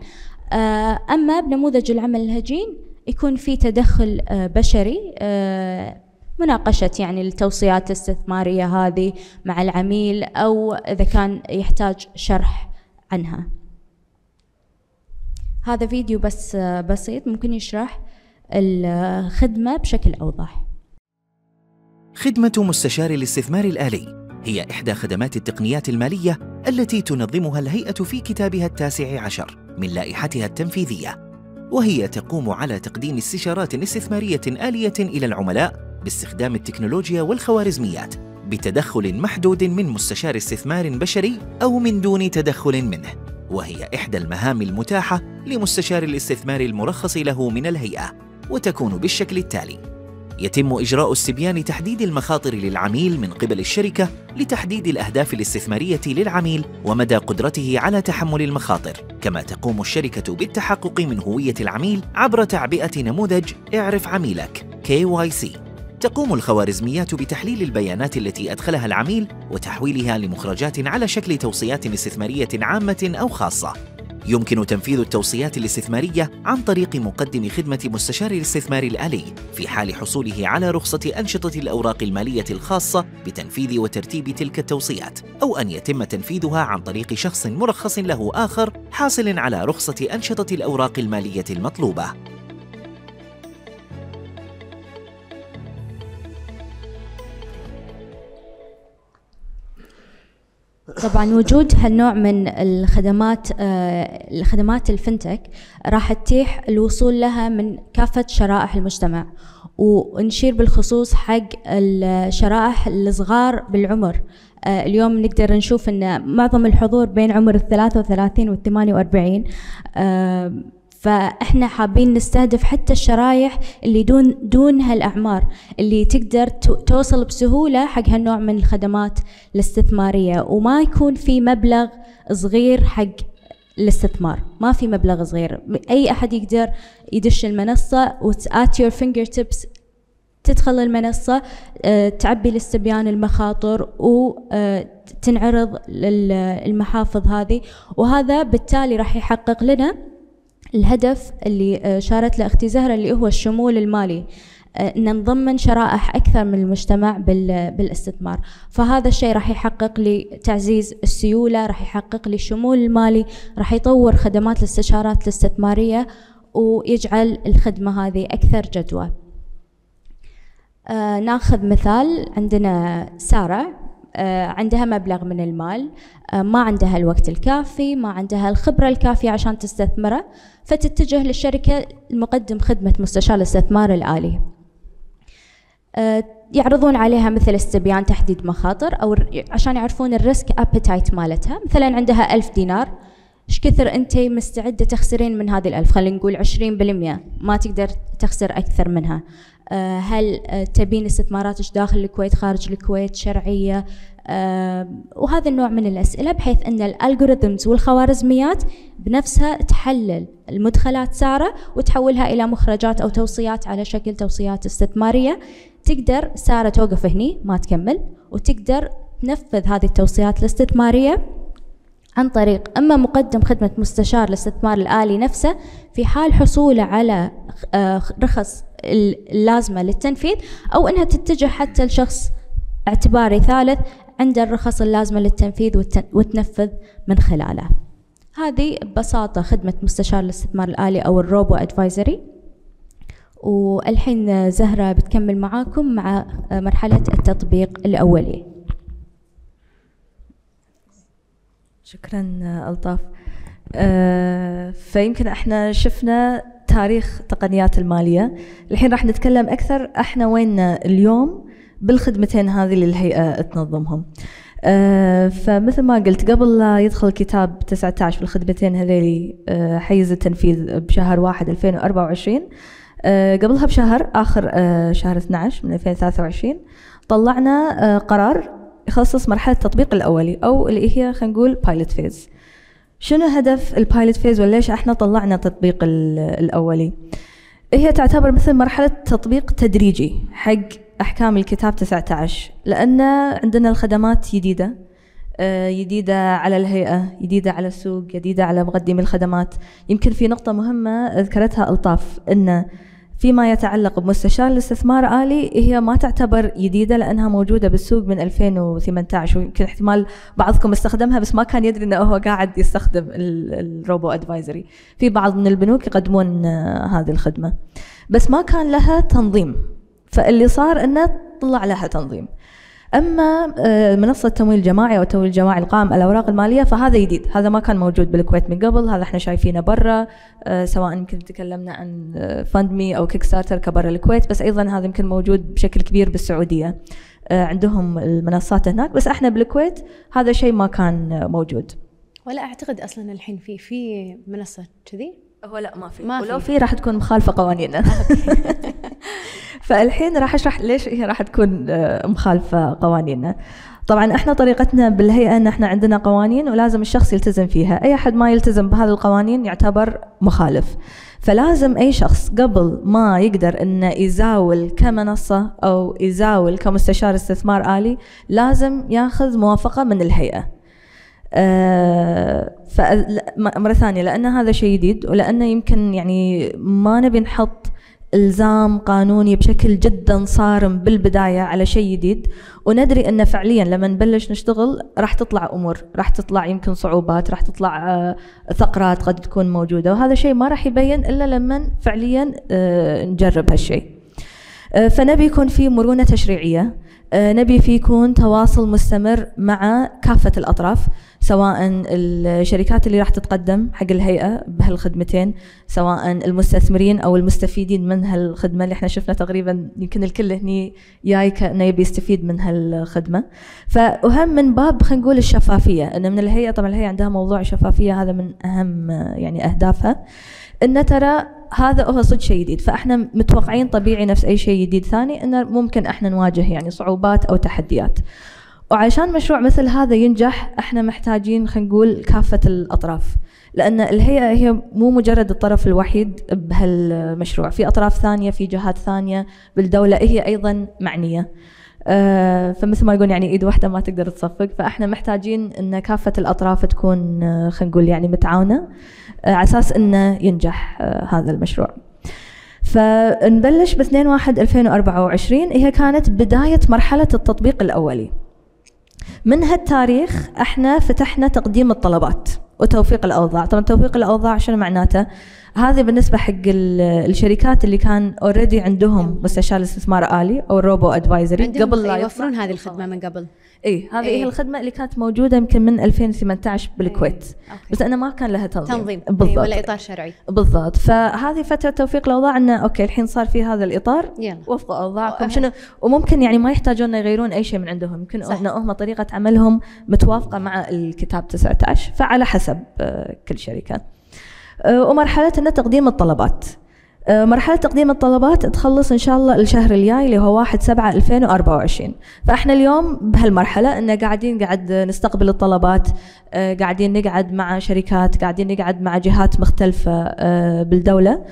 آه، أما بنموذج العمل الهجين يكون في تدخل آه، بشري مناقشة يعني التوصيات الاستثمارية هذه مع العميل أو إذا كان يحتاج شرح عنها هذا فيديو بس بسيط ممكن يشرح الخدمة بشكل أوضح خدمة مستشار الاستثمار الآلي هي إحدى خدمات التقنيات المالية التي تنظمها الهيئة في كتابها التاسع عشر من لائحتها التنفيذية وهي تقوم على تقديم استشارات استثمارية آلية إلى العملاء باستخدام التكنولوجيا والخوارزميات بتدخل محدود من مستشار استثمار بشري أو من دون تدخل منه وهي إحدى المهام المتاحة لمستشار الاستثمار المرخص له من الهيئة وتكون بالشكل التالي يتم إجراء استبيان تحديد المخاطر للعميل من قبل الشركة لتحديد الأهداف الاستثمارية للعميل ومدى قدرته على تحمل المخاطر كما تقوم الشركة بالتحقق من هوية العميل عبر تعبئة نموذج اعرف عميلك KYC تقوم الخوارزميات بتحليل البيانات التي أدخلها العميل وتحويلها لمخرجات على شكل توصيات استثمارية عامة أو خاصة. يمكن تنفيذ التوصيات الاستثمارية عن طريق مقدم خدمة مستشار الاستثمار الآلي في حال حصوله على رخصة أنشطة الأوراق المالية الخاصة بتنفيذ وترتيب تلك التوصيات، أو أن يتم تنفيذها عن طريق شخص مرخص له آخر حاصل على رخصة أنشطة الأوراق المالية المطلوبة. طبعا وجود هالنوع من الخدمات آه، الخدمات الفنتك راح تتيح الوصول لها من كافة شرائح المجتمع ونشير بالخصوص حق الشرائح الصغار بالعمر آه، اليوم نقدر نشوف ان معظم الحضور بين عمر 33 وثلاثين 48 آه فاحنا حابين نستهدف حتى الشرايح اللي دون دون هالاعمار اللي تقدر توصل بسهوله حق هالنوع من الخدمات الاستثماريه وما يكون في مبلغ صغير حق الاستثمار ما في مبلغ صغير اي احد يقدر يدش المنصه وات يور فينجر تيبس تدخل المنصة آه، تعبي الاستبيان المخاطر وتنعرض آه، للمحافظ هذه وهذا بالتالي راح يحقق لنا الهدف اللي آه، شارت له اختي زهره اللي هو الشمول المالي آه، ان نضمن شرائح اكثر من المجتمع بالاستثمار فهذا الشيء راح يحقق لي تعزيز السيوله راح يحقق لي الشمول المالي راح يطور خدمات الاستشارات الاستثماريه ويجعل الخدمه هذه اكثر جدوى آه ناخذ مثال عندنا ساره آه، عندها مبلغ من المال آه، ما عندها الوقت الكافي ما عندها الخبرة الكافية عشان تستثمره فتتجه للشركة المقدم خدمة مستشار الاستثمار الآلي آه، يعرضون عليها مثل استبيان تحديد مخاطر أو عشان يعرفون الريسك أبتايت مالتها مثلا عندها ألف دينار ايش كثر انت مستعده تخسرين من هذه الألف خلينا نقول 20% ما تقدر تخسر اكثر منها آه، هل آه، تبين استثماراتك داخل الكويت خارج الكويت شرعية آه، وهذا النوع من الأسئلة بحيث أن الألغوريثمز والخوارزميات بنفسها تحلل المدخلات سارة وتحولها إلى مخرجات أو توصيات على شكل توصيات استثمارية تقدر سارة توقف هني ما تكمل وتقدر تنفذ هذه التوصيات الاستثمارية عن طريق إما مقدم خدمة مستشار الاستثمار الآلي نفسه في حال حصوله على رخص اللازمة للتنفيذ أو أنها تتجه حتى لشخص اعتباري ثالث عنده الرخص اللازمة للتنفيذ وتنفذ من خلاله هذه ببساطة خدمة مستشار الاستثمار الآلي أو الروبو أدفايزري والحين زهرة بتكمل معاكم مع مرحلة التطبيق الأولي شكرا ألطاف آه، فيمكن احنا شفنا تاريخ تقنيات المالية الحين راح نتكلم أكثر احنا وين اليوم بالخدمتين هذه اللي الهيئة تنظمهم أه فمثل ما قلت قبل لا يدخل كتاب 19 في الخدمتين هذيلي أه حيز التنفيذ بشهر 1 2024 أه قبلها بشهر آخر آه، شهر 12 من 2023 طلعنا آه، قرار يخصص مرحلة التطبيق الأولي أو اللي هي خلينا نقول بايلوت فيز شنو هدف البايلوت فيز وليش احنا طلعنا التطبيق الاولي هي تعتبر مثل مرحلة تطبيق تدريجي حق أحكام الكتاب 19 لأن عندنا الخدمات جديدة آه، جديدة على الهيئة جديدة على السوق جديدة على مقدمي الخدمات يمكن في نقطة مهمة ذكرتها ألطاف أنه فيما يتعلق بمستشار الاستثمار آلي هي ما تعتبر جديدة لأنها موجودة بالسوق من 2018 ويمكن احتمال بعضكم استخدمها بس ما كان يدري أنه هو قاعد يستخدم الروبو أدفايزري في بعض من البنوك يقدمون آه، هذه الخدمة بس ما كان لها تنظيم فاللي صار أنه طلع لها تنظيم اما آه، منصه التمويل الجماعي او التمويل الجماعي القائم على الاوراق الماليه فهذا جديد هذا ما كان موجود بالكويت من قبل هذا احنا شايفينه برا آه، سواء يمكن تكلمنا عن آه، فاند مي او كيك ستارتر كبر الكويت بس ايضا هذا يمكن موجود بشكل كبير بالسعوديه عندهم المنصات هناك بس احنا بالكويت هذا شيء ما كان موجود ولا اعتقد اصلا الحين في في منصه كذي هو لا ما في ما ولو في, في راح تكون مخالفه قوانيننا فالحين راح اشرح ليش هي راح تكون آه، مخالفه قوانيننا طبعا احنا طريقتنا بالهيئه ان احنا عندنا قوانين ولازم الشخص يلتزم فيها اي احد ما يلتزم بهذه القوانين يعتبر مخالف فلازم اي شخص قبل ما يقدر انه يزاول كمنصه او يزاول كمستشار استثمار الي لازم ياخذ موافقه من الهيئه آه، مرة ثانية لأن هذا شيء جديد ولأنه يمكن يعني ما نبي نحط الزام قانوني بشكل جدا صارم بالبدايه على شيء جديد وندري انه فعليا لما نبلش نشتغل راح تطلع امور راح تطلع يمكن صعوبات راح تطلع آه، ثقرات قد تكون موجوده وهذا الشيء ما راح يبين الا لما فعليا آه، نجرب هالشيء فنبي يكون في مرونه تشريعيه آه، نبي في يكون تواصل مستمر مع كافة الأطراف سواء الشركات اللي راح تتقدم حق الهيئة بهالخدمتين سواء المستثمرين أو المستفيدين من هالخدمة اللي احنا شفنا تقريبا يمكن الكل هني جاي كأنه يبي يستفيد من هالخدمة فأهم من باب خلينا نقول الشفافية أن من الهيئة طبعا الهيئة عندها موضوع الشفافية هذا من أهم يعني أهدافها ان ترى هذا هو صدق شيء جديد فاحنا متوقعين طبيعي نفس اي شيء جديد ثاني انه ممكن احنا نواجه يعني صعوبات او تحديات وعشان مشروع مثل هذا ينجح احنا محتاجين خلينا نقول كافه الاطراف لان الهيئه هي مو مجرد الطرف الوحيد بهالمشروع في اطراف ثانيه في جهات ثانيه بالدوله هي ايضا معنيه آه، فمثل ما يقول يعني ايد واحده ما تقدر تصفق فاحنا محتاجين ان كافه الاطراف تكون آه، خلينا نقول يعني متعاونه آه، على اساس انه ينجح هذا المشروع. فنبلش ب 2 1 2024 هي كانت بدايه مرحله التطبيق الاولي. من هالتاريخ احنا فتحنا تقديم الطلبات وتوفيق الاوضاع، طبعا توفيق الاوضاع شنو معناته؟ هذا بالنسبه حق الشركات اللي كان اوريدي عندهم مستشار استثمار الي او الروبو ادفايزري قبل لا أيوة، يوفرون هذه الخدمه من قبل اي هذه هي إيه. الخدمه اللي كانت موجوده يمكن من 2018 بالكويت بس انا ما كان لها تنظيم تنظيم إيه، بالضبط ولا اطار شرعي بالضبط فهذه فتره توفيق الاوضاع انه اوكي الحين صار في هذا الاطار يلا. اوضاعكم شنو وممكن يعني ما يحتاجون يغيرون اي شيء من عندهم يمكن ان هم طريقه عملهم متوافقه مع الكتاب 19 فعلى حسب آه، كل شركه أه، ومرحلة أن تقديم الطلبات أه، مرحلة تقديم الطلبات تخلص إن شاء الله الشهر الجاي اللي هو 1 7 2024 فإحنا اليوم بهالمرحلة إن قاعدين قاعد نستقبل الطلبات أه، قاعدين نقعد مع شركات قاعدين نقعد مع جهات مختلفة بالدولة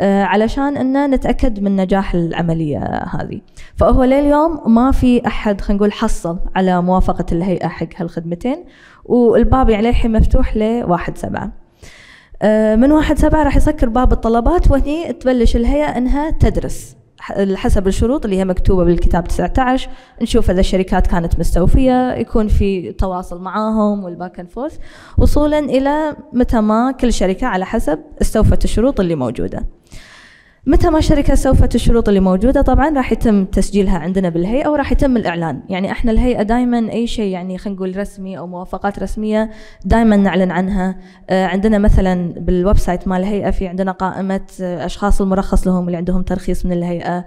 علشان ان نتاكد من نجاح العمليه هذه فهو لليوم ما في احد خلينا نقول حصل على موافقه الهيئه حق هالخدمتين والباب يعني للحين مفتوح ل 1 7 آه، من واحد سبعة راح يسكر باب الطلبات وهني تبلش الهيئة أنها تدرس حسب الشروط اللي هي مكتوبة بالكتاب 19 نشوف إذا الشركات كانت مستوفية يكون في تواصل معاهم والباك اند فورث وصولا إلى متى ما كل شركة على حسب استوفت الشروط اللي موجودة. آه متى ما شركة سوفت الشروط اللي موجودة طبعا راح يتم تسجيلها عندنا بالهيئة وراح يتم الإعلان يعني احنا الهيئة دائما أي شيء يعني خلينا نقول رسمي أو موافقات رسمية دائما نعلن عنها آه، عندنا مثلا بالويب سايت مال الهيئة في عندنا قائمة آه، أشخاص المرخص لهم اللي عندهم ترخيص من الهيئة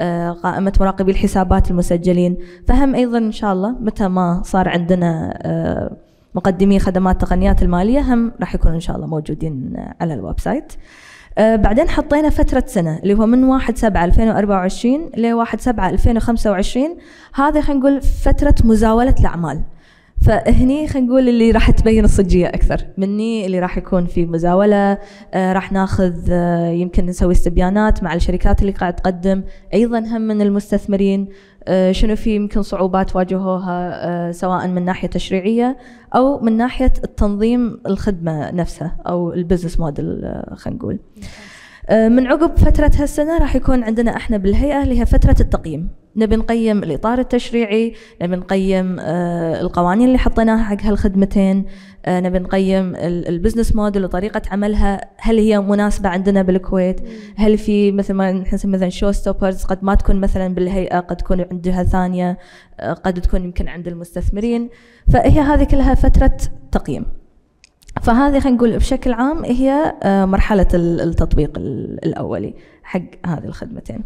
آه، قائمة مراقبي الحسابات المسجلين فهم أيضا إن شاء الله متى ما صار عندنا مقدمي خدمات تقنيات المالية هم راح يكونوا إن شاء الله موجودين على الويب سايت آه، بعدين حطينا فترة سنة اللي هو من 1 7 2024 ل 1 7 2025 هذا خلينا نقول فترة مزاولة الأعمال فهني خلينا نقول اللي راح تبين الصجيه اكثر مني اللي راح يكون في مزاوله آه راح ناخذ آه يمكن نسوي استبيانات مع الشركات اللي قاعد تقدم ايضا هم من المستثمرين آه شنو في يمكن صعوبات واجهوها آه سواء من ناحيه تشريعيه او من ناحيه التنظيم الخدمه نفسها او البزنس موديل آه خلينا نقول. آه، من عقب فترة هالسنة راح يكون عندنا احنا بالهيئة اللي هي فترة التقييم نبي نقيم الإطار التشريعي نبي نقيم آه، القوانين اللي حطيناها حق هالخدمتين آه، نبي نقيم البزنس موديل وطريقة عملها هل هي مناسبة عندنا بالكويت هل في مثل ما نحن مثلا شو ستوبرز قد ما تكون مثلا بالهيئة قد تكون عندها ثانية قد تكون يمكن عند المستثمرين فهي هذه كلها فترة تقييم فهذه خلينا نقول بشكل عام هي آه، مرحلة التطبيق الأولي حق هذه الخدمتين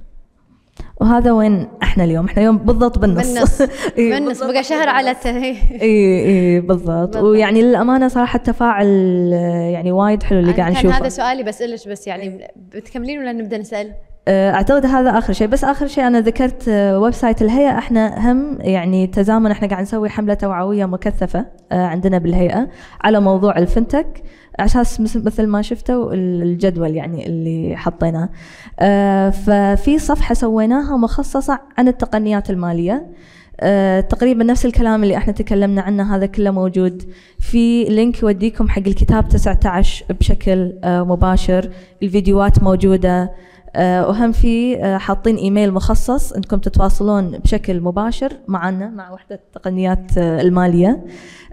وهذا وين احنا اليوم احنا اليوم بالضبط بالنص بالنص إيه، بالنص بقى شهر على التهي اي اي بالضبط ويعني للامانه صراحه التفاعل آه، يعني وايد حلو اللي قاعد نشوفه كان هذا سؤالي بسالك بس يعني بتكملين ولا نبدا نسال؟ آه، اعتقد هذا اخر شيء بس اخر شيء انا ذكرت آه، ويب سايت الهيئه احنا هم يعني تزامن احنا قاعد نسوي حمله توعويه مكثفه آه، عندنا بالهيئه على موضوع الفنتك اساس مثل ما شفتوا الجدول يعني اللي حطيناه ففي صفحه سويناها مخصصه عن التقنيات الماليه تقريبا نفس الكلام اللي احنا تكلمنا عنه هذا كله موجود في لينك يوديكم حق الكتاب 19 بشكل مباشر الفيديوهات موجوده آه، وهم في آه، حاطين ايميل مخصص انكم تتواصلون بشكل مباشر معنا مع وحده التقنيات آه، الماليه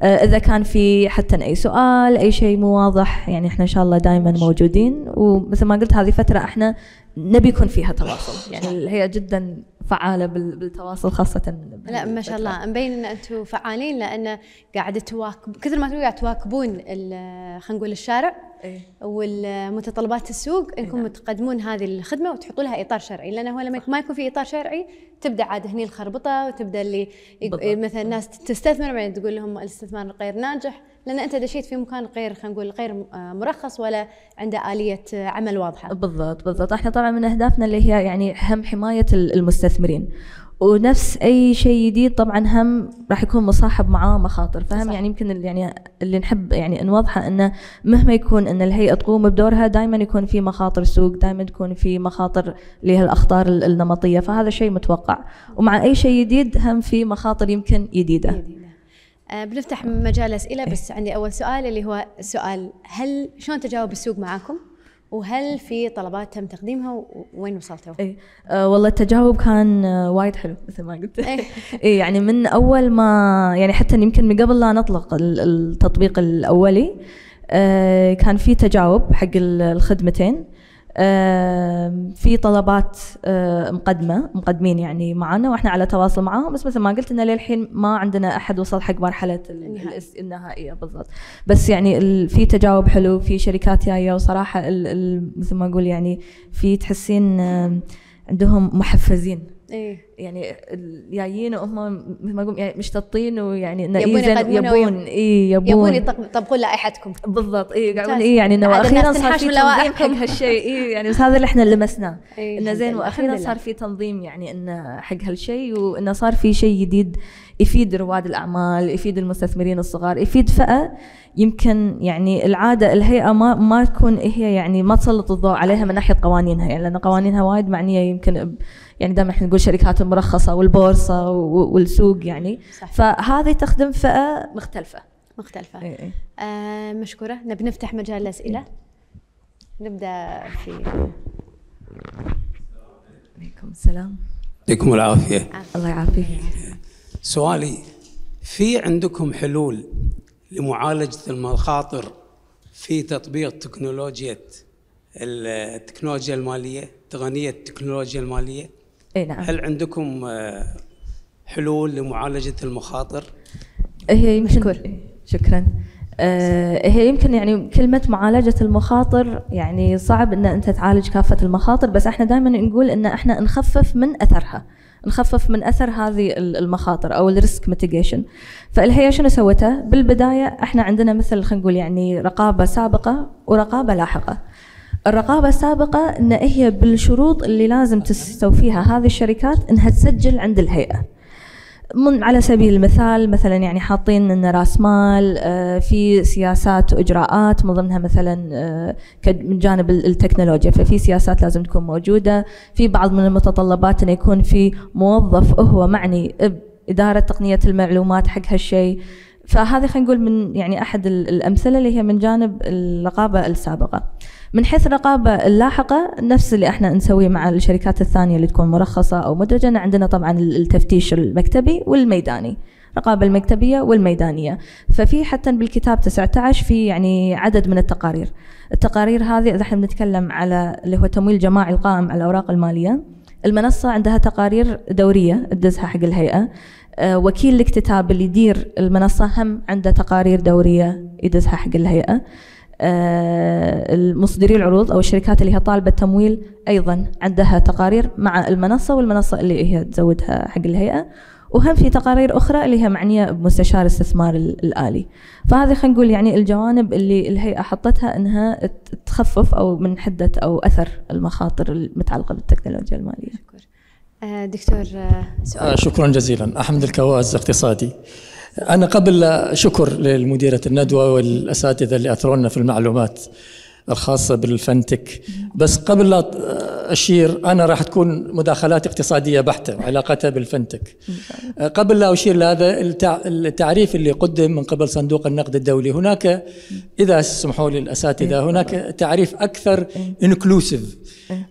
اذا كان في حتى اي سؤال اي شيء مو واضح يعني احنا ان شاء الله دائما موجودين ومثل ما قلت هذه فتره احنا نبي يكون فيها تواصل يعني هي جدا فعاله بالتواصل خاصه لا ما شاء الله مبين ان انتم فعالين لان قاعد تواكب كثر ما انتم قاعد تواكبون خلينا نقول الشارع إيه؟ والمتطلبات السوق إيه، انكم إيه؟ تقدمون هذه الخدمه وتحطوا لها اطار شرعي لان هو لما ما يكون في اطار شرعي تبدا عاد هني الخربطه وتبدا اللي بالضبط. مثلا الناس تستثمر بعدين تقول لهم الاستثمار غير ناجح لان انت دشيت في مكان غير خلينا نقول غير آه، مرخص ولا عنده اليه آه، عمل واضحه. بالضبط بالضبط، احنا طبعا من اهدافنا اللي هي يعني هم حمايه المستثمرين. ونفس اي شيء جديد طبعا هم راح يكون مصاحب معاه مخاطر فهم صح. يعني يمكن اللي يعني اللي نحب يعني نوضحه انه مهما يكون ان الهيئه تقوم بدورها دائما يكون في مخاطر سوق دائما تكون في مخاطر لها الاخطار النمطيه فهذا شيء متوقع ومع اي شيء جديد هم في مخاطر يمكن جديده آه، بنفتح مجال اسئله إيه. بس عندي اول سؤال اللي هو سؤال هل شلون تجاوب السوق معاكم؟ وهل في طلبات تم تقديمها وين وصلتوا؟ اي آه والله التجاوب كان آه وايد حلو مثل ما قلت اي إيه يعني من اول ما يعني حتى يمكن من قبل لا نطلق التطبيق الاولي آه كان في تجاوب حق الخدمتين في طلبات مقدمه مقدمين يعني معنا واحنا على تواصل معاهم بس مثل ما قلت ان للحين ما عندنا احد وصل حق مرحله النهائيه بالضبط بس يعني في تجاوب حلو في شركات جايه وصراحه مثل ما اقول يعني في تحسين عندهم محفزين إيه؟ يعني جايين هم مثل ما اقول يعني مشتطين ويعني يبون يبون اي يبون يطبقون لائحتكم بالضبط اي قاعدين اي يعني انه اخيرا صار في تنظيم حق هالشيء اي يعني بس هذا اللي احنا لمسناه إيه انه زين واخيرا صار في تنظيم يعني انه حق هالشيء وانه صار في شيء جديد يفيد رواد الاعمال يفيد المستثمرين الصغار يفيد فئه يمكن يعني العاده الهيئه ما ما تكون هي يعني ما تسلط الضوء عليها من ناحيه قوانينها يعني لان قوانينها وايد معنيه يمكن يعني دائما احنا نقول شركات المرخصه والبورصه والسوق يعني صحيح. فهذه تخدم فئه مختلفه مختلفه إيه. إيه. آه مشكوره نبي نفتح مجال الاسئله إيه. نبدا في عليكم السلام يعطيكم العافيه الله يعافيك سؤالي في عندكم حلول لمعالجه المخاطر في تطبيق تكنولوجيا التكنولوجيا الماليه تقنيه التكنولوجيا الماليه اي نعم هل عندكم آه، حلول لمعالجه المخاطر؟ هي مشكور شكرا آه، هي يمكن يعني كلمة معالجة المخاطر يعني صعب ان انت تعالج كافة المخاطر بس احنا دائما نقول ان احنا نخفف من اثرها نخفف من اثر هذه المخاطر او الريسك ميتيجيشن فالهيئه شنو سوتها بالبدايه احنا عندنا مثل خلينا نقول يعني رقابه سابقه ورقابه لاحقه الرقابه السابقه ان هي بالشروط اللي لازم تستوفيها هذه الشركات انها تسجل عند الهيئه من على سبيل المثال مثلا يعني حاطين ان راس مال آه، في سياسات واجراءات من ضمنها مثلا آه، من جانب التكنولوجيا ففي سياسات لازم تكون موجوده في بعض من المتطلبات انه يكون في موظف هو معني باداره تقنيه المعلومات حق هالشيء فهذا خلينا نقول من يعني احد الامثله اللي هي من جانب الرقابه السابقه. من حيث الرقابة اللاحقة نفس اللي احنا نسويه مع الشركات الثانية اللي تكون مرخصة أو مدرجة عندنا طبعا التفتيش المكتبي والميداني الرقابة المكتبية والميدانية ففي حتى بالكتاب 19 في يعني عدد من التقارير التقارير هذه إذا احنا بنتكلم على اللي هو التمويل الجماعي القائم على الأوراق المالية المنصة عندها تقارير دورية تدزها حق الهيئة آه، وكيل الاكتتاب اللي يدير المنصة هم عنده تقارير دورية يدزها حق الهيئة آه، المصدري العروض او الشركات اللي هي طالبه تمويل ايضا عندها تقارير مع المنصه والمنصه اللي هي تزودها حق الهيئه وهم في تقارير اخرى اللي هي معنيه بمستشار الاستثمار الالي فهذه خلينا نقول يعني الجوانب اللي الهيئه حطتها انها تخفف او من حده او اثر المخاطر المتعلقه بالتكنولوجيا الماليه شكرا آه، دكتور آه، سؤال شكرا جزيلا احمد الكواز اقتصادي أنا قبل شكر لمديرة الندوة والأساتذة اللي أثرونا في المعلومات الخاصة بالفنتك بس قبل لا أشير أنا راح تكون مداخلات اقتصادية بحتة علاقتها بالفنتك قبل لا أشير لهذا التعريف اللي قدم من قبل صندوق النقد الدولي هناك إذا سمحوا لي الأساتذة هناك تعريف أكثر انكلوسيف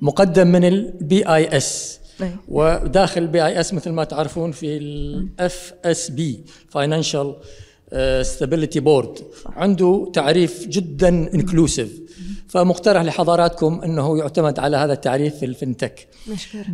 مقدم من البي آي اس نعم. وداخل بي اي اس مثل ما تعرفون في الاف اس بي فاينانشال ستابيليتي آه، بورد عنده تعريف جدا انكلوسيف فمقترح لحضراتكم انه يعتمد على هذا التعريف في الفنتك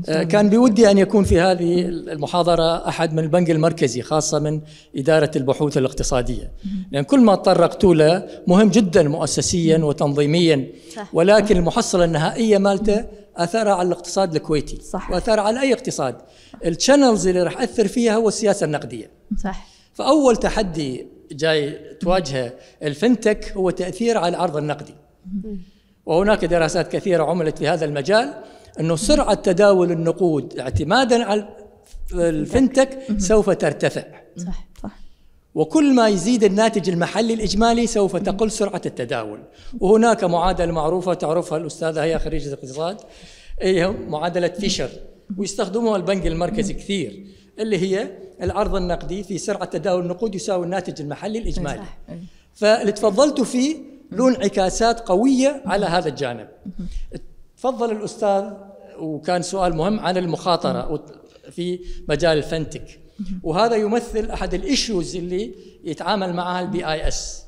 آه، كان بودي ان يكون في هذه المحاضره احد من البنك المركزي خاصه من اداره البحوث الاقتصاديه لان يعني كل ما تطرقت له مهم جدا مؤسسيا وتنظيميا ولكن المحصله النهائيه مالته أثر على الاقتصاد الكويتي صح. وأثر على اي اقتصاد التشانلز اللي راح اثر فيها هو السياسه النقديه صح فاول تحدي جاي تواجهه الفنتك هو تاثير على العرض النقدي وهناك دراسات كثيره عملت في هذا المجال انه سرعه تداول النقود اعتمادا على الفنتك سوف ترتفع صح صح وكل ما يزيد الناتج المحلي الاجمالي سوف تقل سرعه التداول وهناك معادله معروفه تعرفها الاستاذه هي خريجه الاقتصاد هي إيه، معادله فيشر ويستخدموها البنك المركزي كثير اللي هي العرض النقدي في سرعه تداول النقود يساوي الناتج المحلي الاجمالي صح. فاللي تفضلتوا فيه له انعكاسات قويه على هذا الجانب تفضل الاستاذ وكان سؤال مهم عن المخاطره في مجال الفنتك وهذا يمثل احد الايشوز اللي يتعامل معها البي اي اس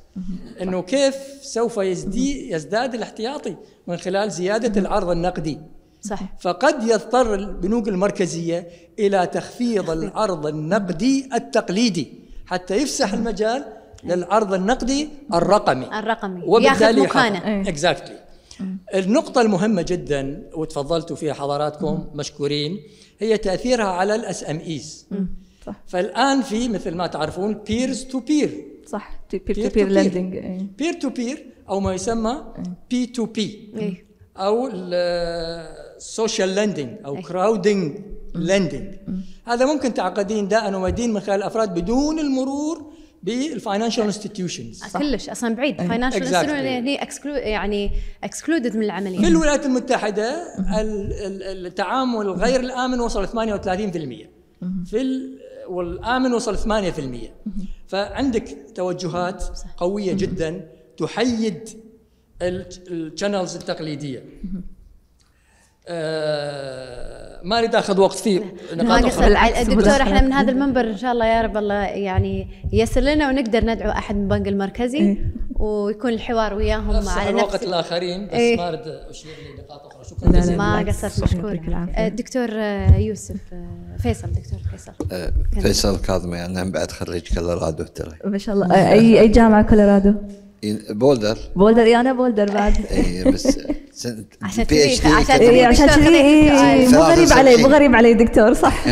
انه كيف سوف يزدي يزداد الاحتياطي من خلال زياده العرض النقدي صح فقد يضطر البنوك المركزيه الى تخفيض العرض النقدي التقليدي حتى يفسح المجال للعرض النقدي الرقمي الرقمي وبالتالي اكزاكتلي إيه. النقطة المهمة جدا وتفضلتوا فيها حضراتكم مشكورين هي تأثيرها على الاس ام ايز فالآن في مثل ما تعرفون بيرز تو بير صح بير تو بير لندنج بير تو بير أو ما يسمى بي تو بي أو سوشيال لندنج او كراودنج لندنج هذا ممكن تعقدين داء ومدين من خلال الافراد بدون المرور بالفاينانشال انستتيوشنز أه، كلش اصلا بعيد فاينانشال يعني هي يعني اكسكلودد من العمليه في الولايات المتحده التعامل غير الامن وصل 38% في والامن وصل 8% فعندك توجهات قويه جدا تحيد التشانلز التقليديه ما نريد اخذ وقت فيه نقاط اخرى دكتور احنا من هذا المنبر ان شاء الله يا رب الله يعني ييسر لنا ونقدر ندعو احد من البنك المركزي إيه. ويكون الحوار وياهم على نفس وقت الاخرين بس ايه؟ ما اريد اشير لنقاط اخرى شكرا لا لا ما قصرت مشكور آه، دكتور آه، يوسف آه، فيصل دكتور فيصل فيصل كاظمي انا بعد خريج كولورادو ترى ما شاء الله اي اي جامعه كولورادو بولدر بولدر اي انا بولدر بعد اي بس عشان تريح عشان تريح إيه، عشان تريح مو غريب علي مو غريب علي دكتور صح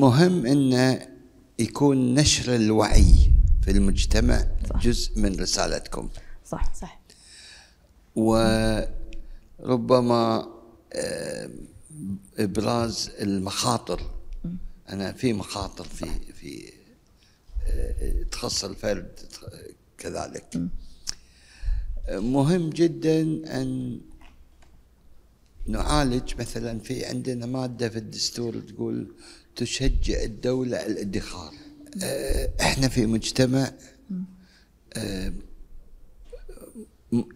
مهم انه يكون نشر الوعي في المجتمع صح. جزء من رسالتكم صح صح وربما آه، ابراز المخاطر انا في مخاطر في في آه، تخص الفرد كذلك مهم جدا ان نعالج مثلا في عندنا ماده في الدستور تقول تشجع الدوله الادخار آه، احنا في مجتمع آه،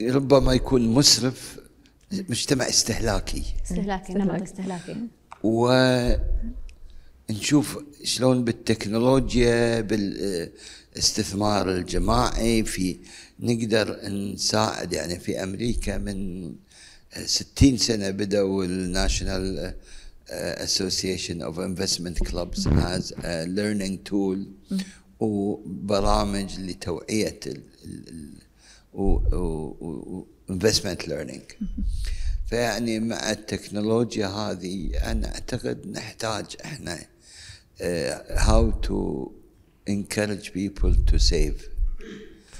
ربما يكون مسرف مجتمع استهلاكي استهلاكي نمط استهلاكي و نشوف شلون بالتكنولوجيا بالاستثمار الجماعي في نقدر نساعد يعني في امريكا من 60 سنه بدأوا الناشونال اسوسيشن اوف انفستمنت كلوبز از ليرنينج تول وبرامج لتوعيه وانفستمنت ليرنينج فيعني مع التكنولوجيا هذه انا اعتقد نحتاج احنا uh, how to encourage people to save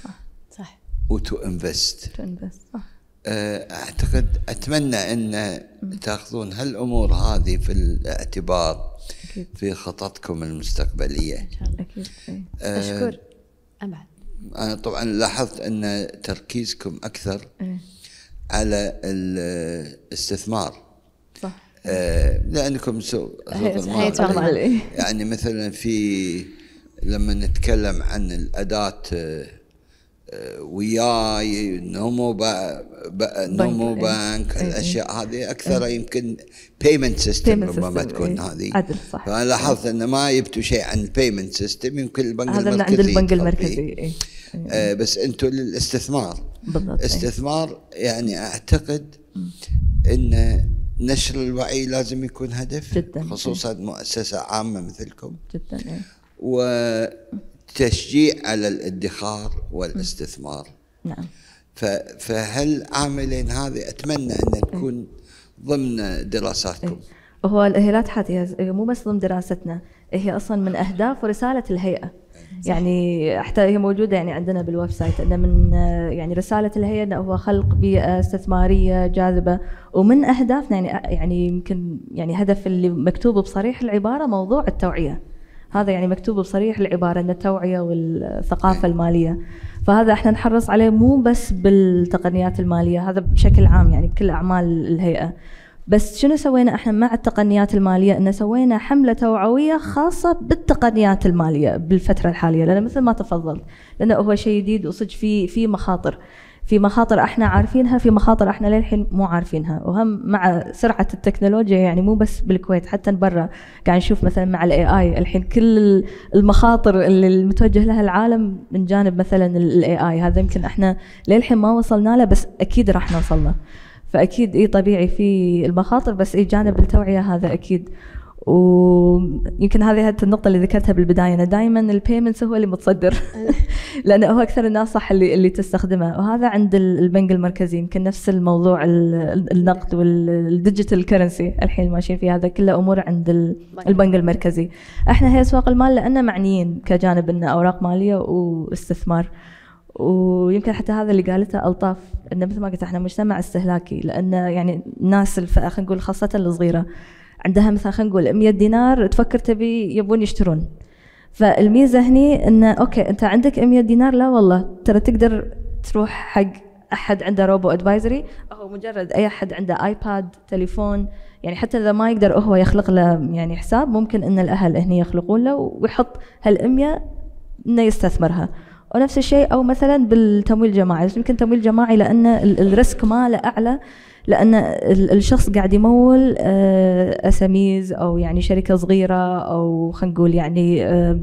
صح صح و to invest to invest صح uh, اعتقد اتمنى ان تاخذون هالامور هذه في الاعتبار أكيد. في خططكم المستقبليه ان شاء الله اكيد إيه. آه، اشكر انا طبعا لاحظت ان تركيزكم اكثر إيه. على الاستثمار آه، لانكم يعني, يعني مثلا في لما نتكلم عن الاداه آه، آه، وياي نومو با با نومو إيه. بانك إيه، إيه. الاشياء هذه اكثر يمكن بيمنت سيستم ربما تكون هذه عدل صح فانا لاحظت انه ما جبتوا شيء عن البيمنت سيستم يمكن البنك هذا المركزي عند البنك المركزي آه بس انتم للاستثمار بالضبط استثمار يعني اعتقد انه نشر الوعي لازم يكون هدف جدا إيه. خصوصا مؤسسة عامة مثلكم جدا إيه. وتشجيع على الادخار والاستثمار نعم عاملين هذه أتمنى أن إيه. تكون ضمن دراساتكم هو هي لا مو بس ضمن دراستنا هي أصلا من أهداف ورسالة الهيئة يعني حتى هي موجوده يعني عندنا بالويب سايت انه من يعني رساله الهيئه هو خلق بيئه استثماريه جاذبه ومن اهدافنا يعني يعني يمكن يعني هدف اللي مكتوب بصريح العباره موضوع التوعيه هذا يعني مكتوب بصريح العباره ان التوعيه والثقافه إيه. الماليه فهذا احنا نحرص عليه مو بس بالتقنيات الماليه هذا بشكل عام يعني بكل اعمال الهيئه بس شنو سوينا احنا مع التقنيات الماليه ان سوينا حمله توعويه خاصه بالتقنيات الماليه بالفتره الحاليه لان مثل ما تفضلت لانه هو شيء جديد وصدق في في مخاطر في مخاطر احنا عارفينها في مخاطر احنا للحين مو عارفينها وهم مع سرعه التكنولوجيا يعني مو بس بالكويت حتى برا قاعد نشوف مثلا مع الاي اي الحين كل المخاطر اللي المتوجه لها العالم من جانب مثلا الاي اي هذا يمكن احنا للحين ما وصلنا له بس اكيد راح نوصل له فاكيد اي طبيعي في المخاطر بس اي جانب التوعيه هذا اكيد ويمكن هذه حتى النقطة اللي ذكرتها بالبداية انه دائما البيمنتس هو اللي متصدر لأنه هو أكثر الناس صح اللي, اللي تستخدمه وهذا عند البنك المركزي يمكن نفس الموضوع النقد والديجيتال كرنسي الحين ماشيين في هذا كله أمور عند البنك المركزي احنا هي أسواق المال لأن معنيين كجانب أنه أوراق مالية واستثمار ويمكن حتى هذا اللي قالته الطاف انه مثل ما قلت احنا مجتمع استهلاكي لان يعني الناس الفئه خلينا نقول خاصه الصغيره عندها مثلا خلينا نقول 100 دينار تفكر تبي يبون يشترون فالميزه هني انه اوكي انت عندك 100 دينار لا والله ترى تقدر تروح حق احد عنده روبو ادفايزري او مجرد اي احد عنده ايباد تليفون يعني حتى اذا ما يقدر هو يخلق له يعني حساب ممكن ان الاهل هني يخلقون له ويحط هال 100 انه يستثمرها ونفس الشيء او مثلا بالتمويل الجماعي يمكن التمويل الجماعي لان الريسك ماله اعلى لان الشخص قاعد يمول آه، اساميز او يعني شركه صغيره او خلينا نقول يعني آه،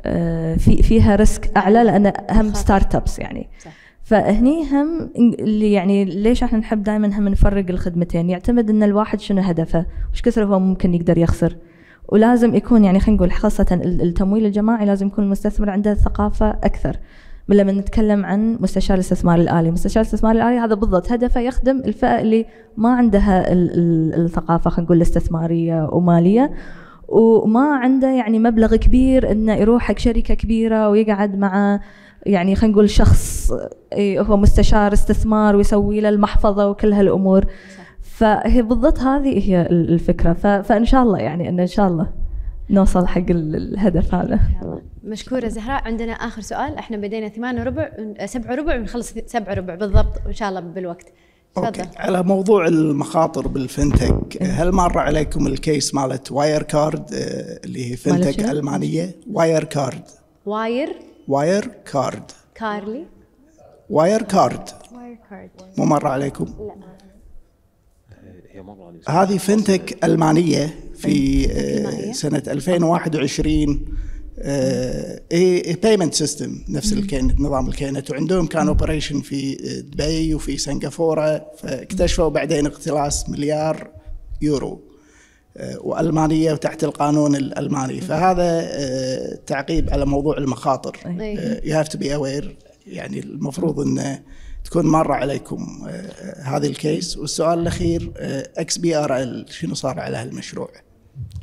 آه، في فيها ريسك اعلى لان اهم ستارت ابس يعني صح. فهني هم اللي يعني ليش احنا نحب دائما هم نفرق الخدمتين يعتمد ان الواحد شنو هدفه وش كثر هو ممكن يقدر يخسر ولازم يكون يعني خلينا نقول خاصة التمويل الجماعي لازم يكون المستثمر عنده ثقافة أكثر من لما نتكلم عن مستشار الاستثمار الآلي، مستشار الاستثمار الآلي هذا بالضبط هدفه يخدم الفئة اللي ما عندها الثقافة خلينا نقول استثمارية ومالية وما عنده يعني مبلغ كبير انه يروح حق شركه كبيره ويقعد مع يعني خلينا نقول شخص إيه، هو مستشار استثمار ويسوي له المحفظه وكل هالامور صح. فهي بالضبط هذه هي الفكره فان شاء الله يعني ان ان شاء الله نوصل حق الهدف هذا مشكورة زهراء عندنا آخر سؤال احنا بدينا ثمان وربع سبع وربع ونخلص سبع وربع بالضبط وإن شاء الله بالوقت أوكي. على موضوع المخاطر بالفنتك هل مر عليكم الكيس مالت واير كارد آه، اللي هي فنتك ألمانية واير كارد واير واير كارد كارلي واير كارد واير كارد مو مر عليكم؟ لا هذه فنتك المانيه في آه، سنه 2021 اي بيمنت سيستم نفس الكينت نظام الكينت وعندهم كان اوبريشن في آه، دبي وفي سنغافوره فاكتشفوا بعدين اقتلاس مليار يورو آه، والمانيه وتحت القانون الالماني فهذا تعقيب على موضوع المخاطر يو هاف تو بي اوير يعني المفروض انه تكون مره عليكم آه، آه، هذه الكيس والسؤال الاخير آه، اكس بي ار ال شنو صار على هالمشروع؟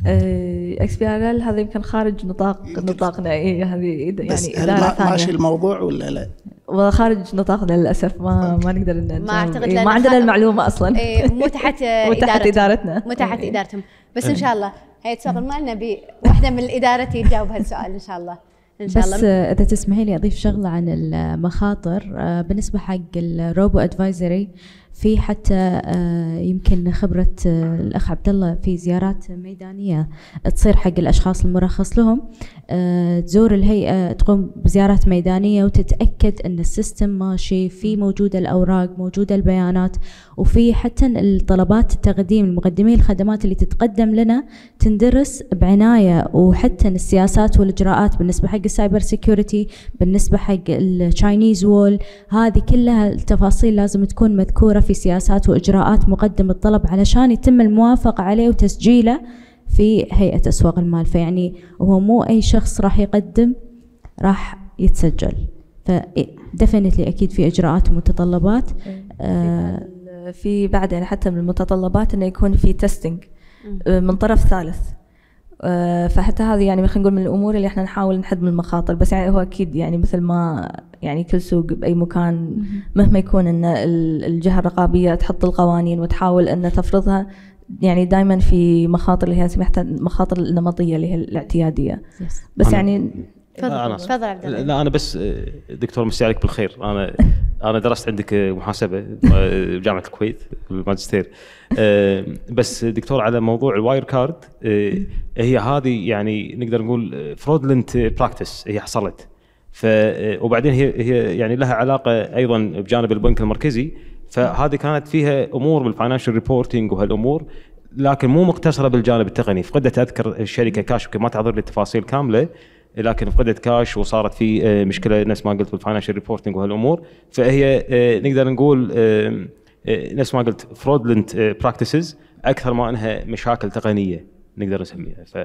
اكس بي ار ال هذا يمكن خارج نطاق نطاقنا اي هذه يعني اداره ثانيه ماشي الموضوع ولا لا؟ وخارج نطاقنا للاسف ما ما نقدر ان ما اعتقد إيه ما عندنا المعلومه اصلا إيه مو تحت مو تحت ادارتنا مو تحت إيه. ادارتهم بس ان إيه. شاء الله هي تفضل ما لنا واحده من الاداره تجاوب هالسؤال ان شاء الله إن شاء الله. بس اذا تسمحي لي اضيف شغله عن المخاطر آه، بالنسبه حق الروبو ادفايزري في حتى آه، يمكن خبرة آه، الأخ عبد الله في زيارات ميدانية تصير حق الأشخاص المرخص لهم آه، تزور الهيئة تقوم بزيارات ميدانية وتتأكد أن السيستم ماشي في موجودة الأوراق موجودة البيانات وفي حتى الطلبات التقديم المقدمي الخدمات اللي تتقدم لنا تندرس بعناية وحتى السياسات والإجراءات بالنسبة حق السايبر سيكوريتي بالنسبة حق التشاينيز وول هذه كلها التفاصيل لازم تكون مذكورة في سياسات وإجراءات مقدم الطلب علشان يتم الموافقة عليه وتسجيله في هيئة أسواق المال فيعني هو مو أي شخص راح يقدم راح يتسجل فدفنتلي أكيد في إجراءات ومتطلبات إيه، آه، في بعد يعني حتى من المتطلبات انه يكون في تيستنج آه، من طرف ثالث آه، فحتى هذه يعني خلينا نقول من الامور اللي احنا نحاول نحد من المخاطر بس يعني هو اكيد يعني مثل ما يعني كل سوق باي مكان مهما يكون ان الجهه الرقابيه تحط القوانين وتحاول ان تفرضها يعني دائما في مخاطر اللي هي سمحت المخاطر النمطيه اللي هي الاعتياديه بس يعني تفضل تفضل لا انا بس آه، دكتور مسي عليك بالخير انا انا درست عندك آه، محاسبه بجامعه الكويت بالماجستير آه، بس دكتور على موضوع الواير كارد آه، هي هذه يعني نقدر نقول فرودلنت براكتس هي حصلت ف آه، وبعدين هي هي يعني لها علاقه ايضا بجانب البنك المركزي فهذه كانت فيها امور بالفاينانشال ريبورتنج وهالامور لكن مو مقتصره بالجانب التقني فقدت اذكر الشركه كاش يمكن ما تعذر لي التفاصيل كامله لكن فقدت كاش وصارت في مشكله نفس ما قلت بالفاينانشال ريبورتنج وهالامور فهي نقدر نقول إيه، نفس ما قلت فرودلنت براكتسز إيه، اكثر ما انها مشاكل تقنيه نقدر نسميها ف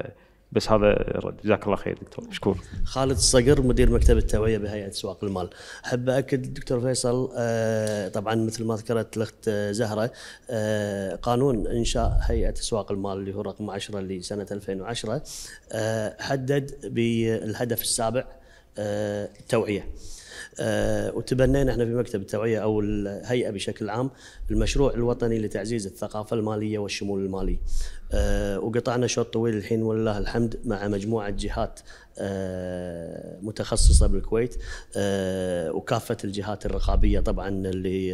بس هذا الرد جزاك الله خير دكتور مشكور خالد الصقر مدير مكتب التوعيه بهيئه سواق المال احب اكد دكتور فيصل آه، طبعا مثل ما ذكرت الاخت آه، زهره آه، قانون انشاء هيئه سواق المال اللي هو رقم 10 لسنه 2010 حدد بالهدف السابع التوعيه آه، وتبنينا احنا في مكتب التوعيه او الهيئه بشكل عام المشروع الوطني لتعزيز الثقافه الماليه والشمول المالي. آه، وقطعنا شوط طويل الحين ولله الحمد مع مجموعه جهات آه، متخصصه بالكويت وكافه الجهات الرقابيه طبعا اللي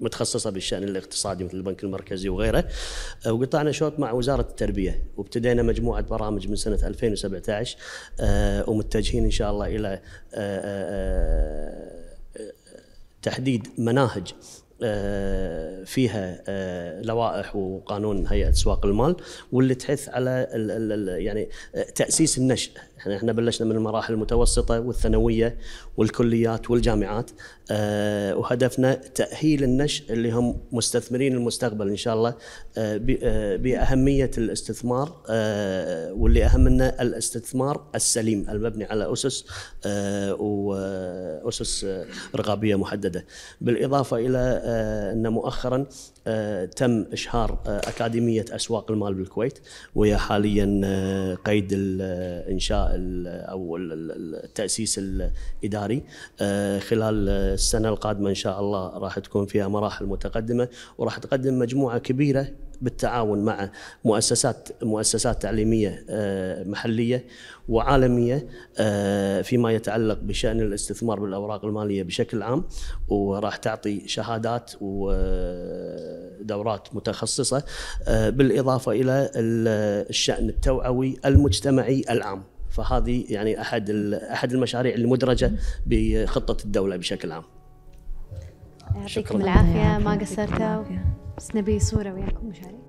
متخصصه بالشان الاقتصادي مثل البنك المركزي وغيره آه، وقطعنا شوط مع وزاره التربيه وابتدينا مجموعه برامج من سنه 2017 آه، ومتجهين ان شاء الله الى آه، تحديد مناهج فيها لوائح وقانون هيئه اسواق المال واللي تحث على يعني تاسيس النشء يعني احنا بلشنا من المراحل المتوسطه والثانويه والكليات والجامعات أه وهدفنا تاهيل النش اللي هم مستثمرين المستقبل ان شاء الله أه, آه، باهميه الاستثمار أه واللي اهم لنا الاستثمار السليم المبني على اسس آه، واسس آه، رقابيه محدده بالاضافه الى ان مؤخرا تم اشهار اكاديميه اسواق المال بالكويت وهي حاليا قيد الانشاء او التاسيس الاداري آه، خلال السنه القادمه ان شاء الله راح تكون فيها مراحل متقدمه وراح تقدم مجموعه كبيره بالتعاون مع مؤسسات مؤسسات تعليميه آه، محليه وعالميه آه، فيما يتعلق بشان الاستثمار بالاوراق الماليه بشكل عام وراح تعطي شهادات ودورات متخصصه بالاضافه الى الشان التوعوي المجتمعي العام. فهذه يعني احد احد المشاريع المدرجه بخطه الدوله بشكل عام يعطيكم العافيه ما قصرتوا بس نبي صوره وياكم مشاريع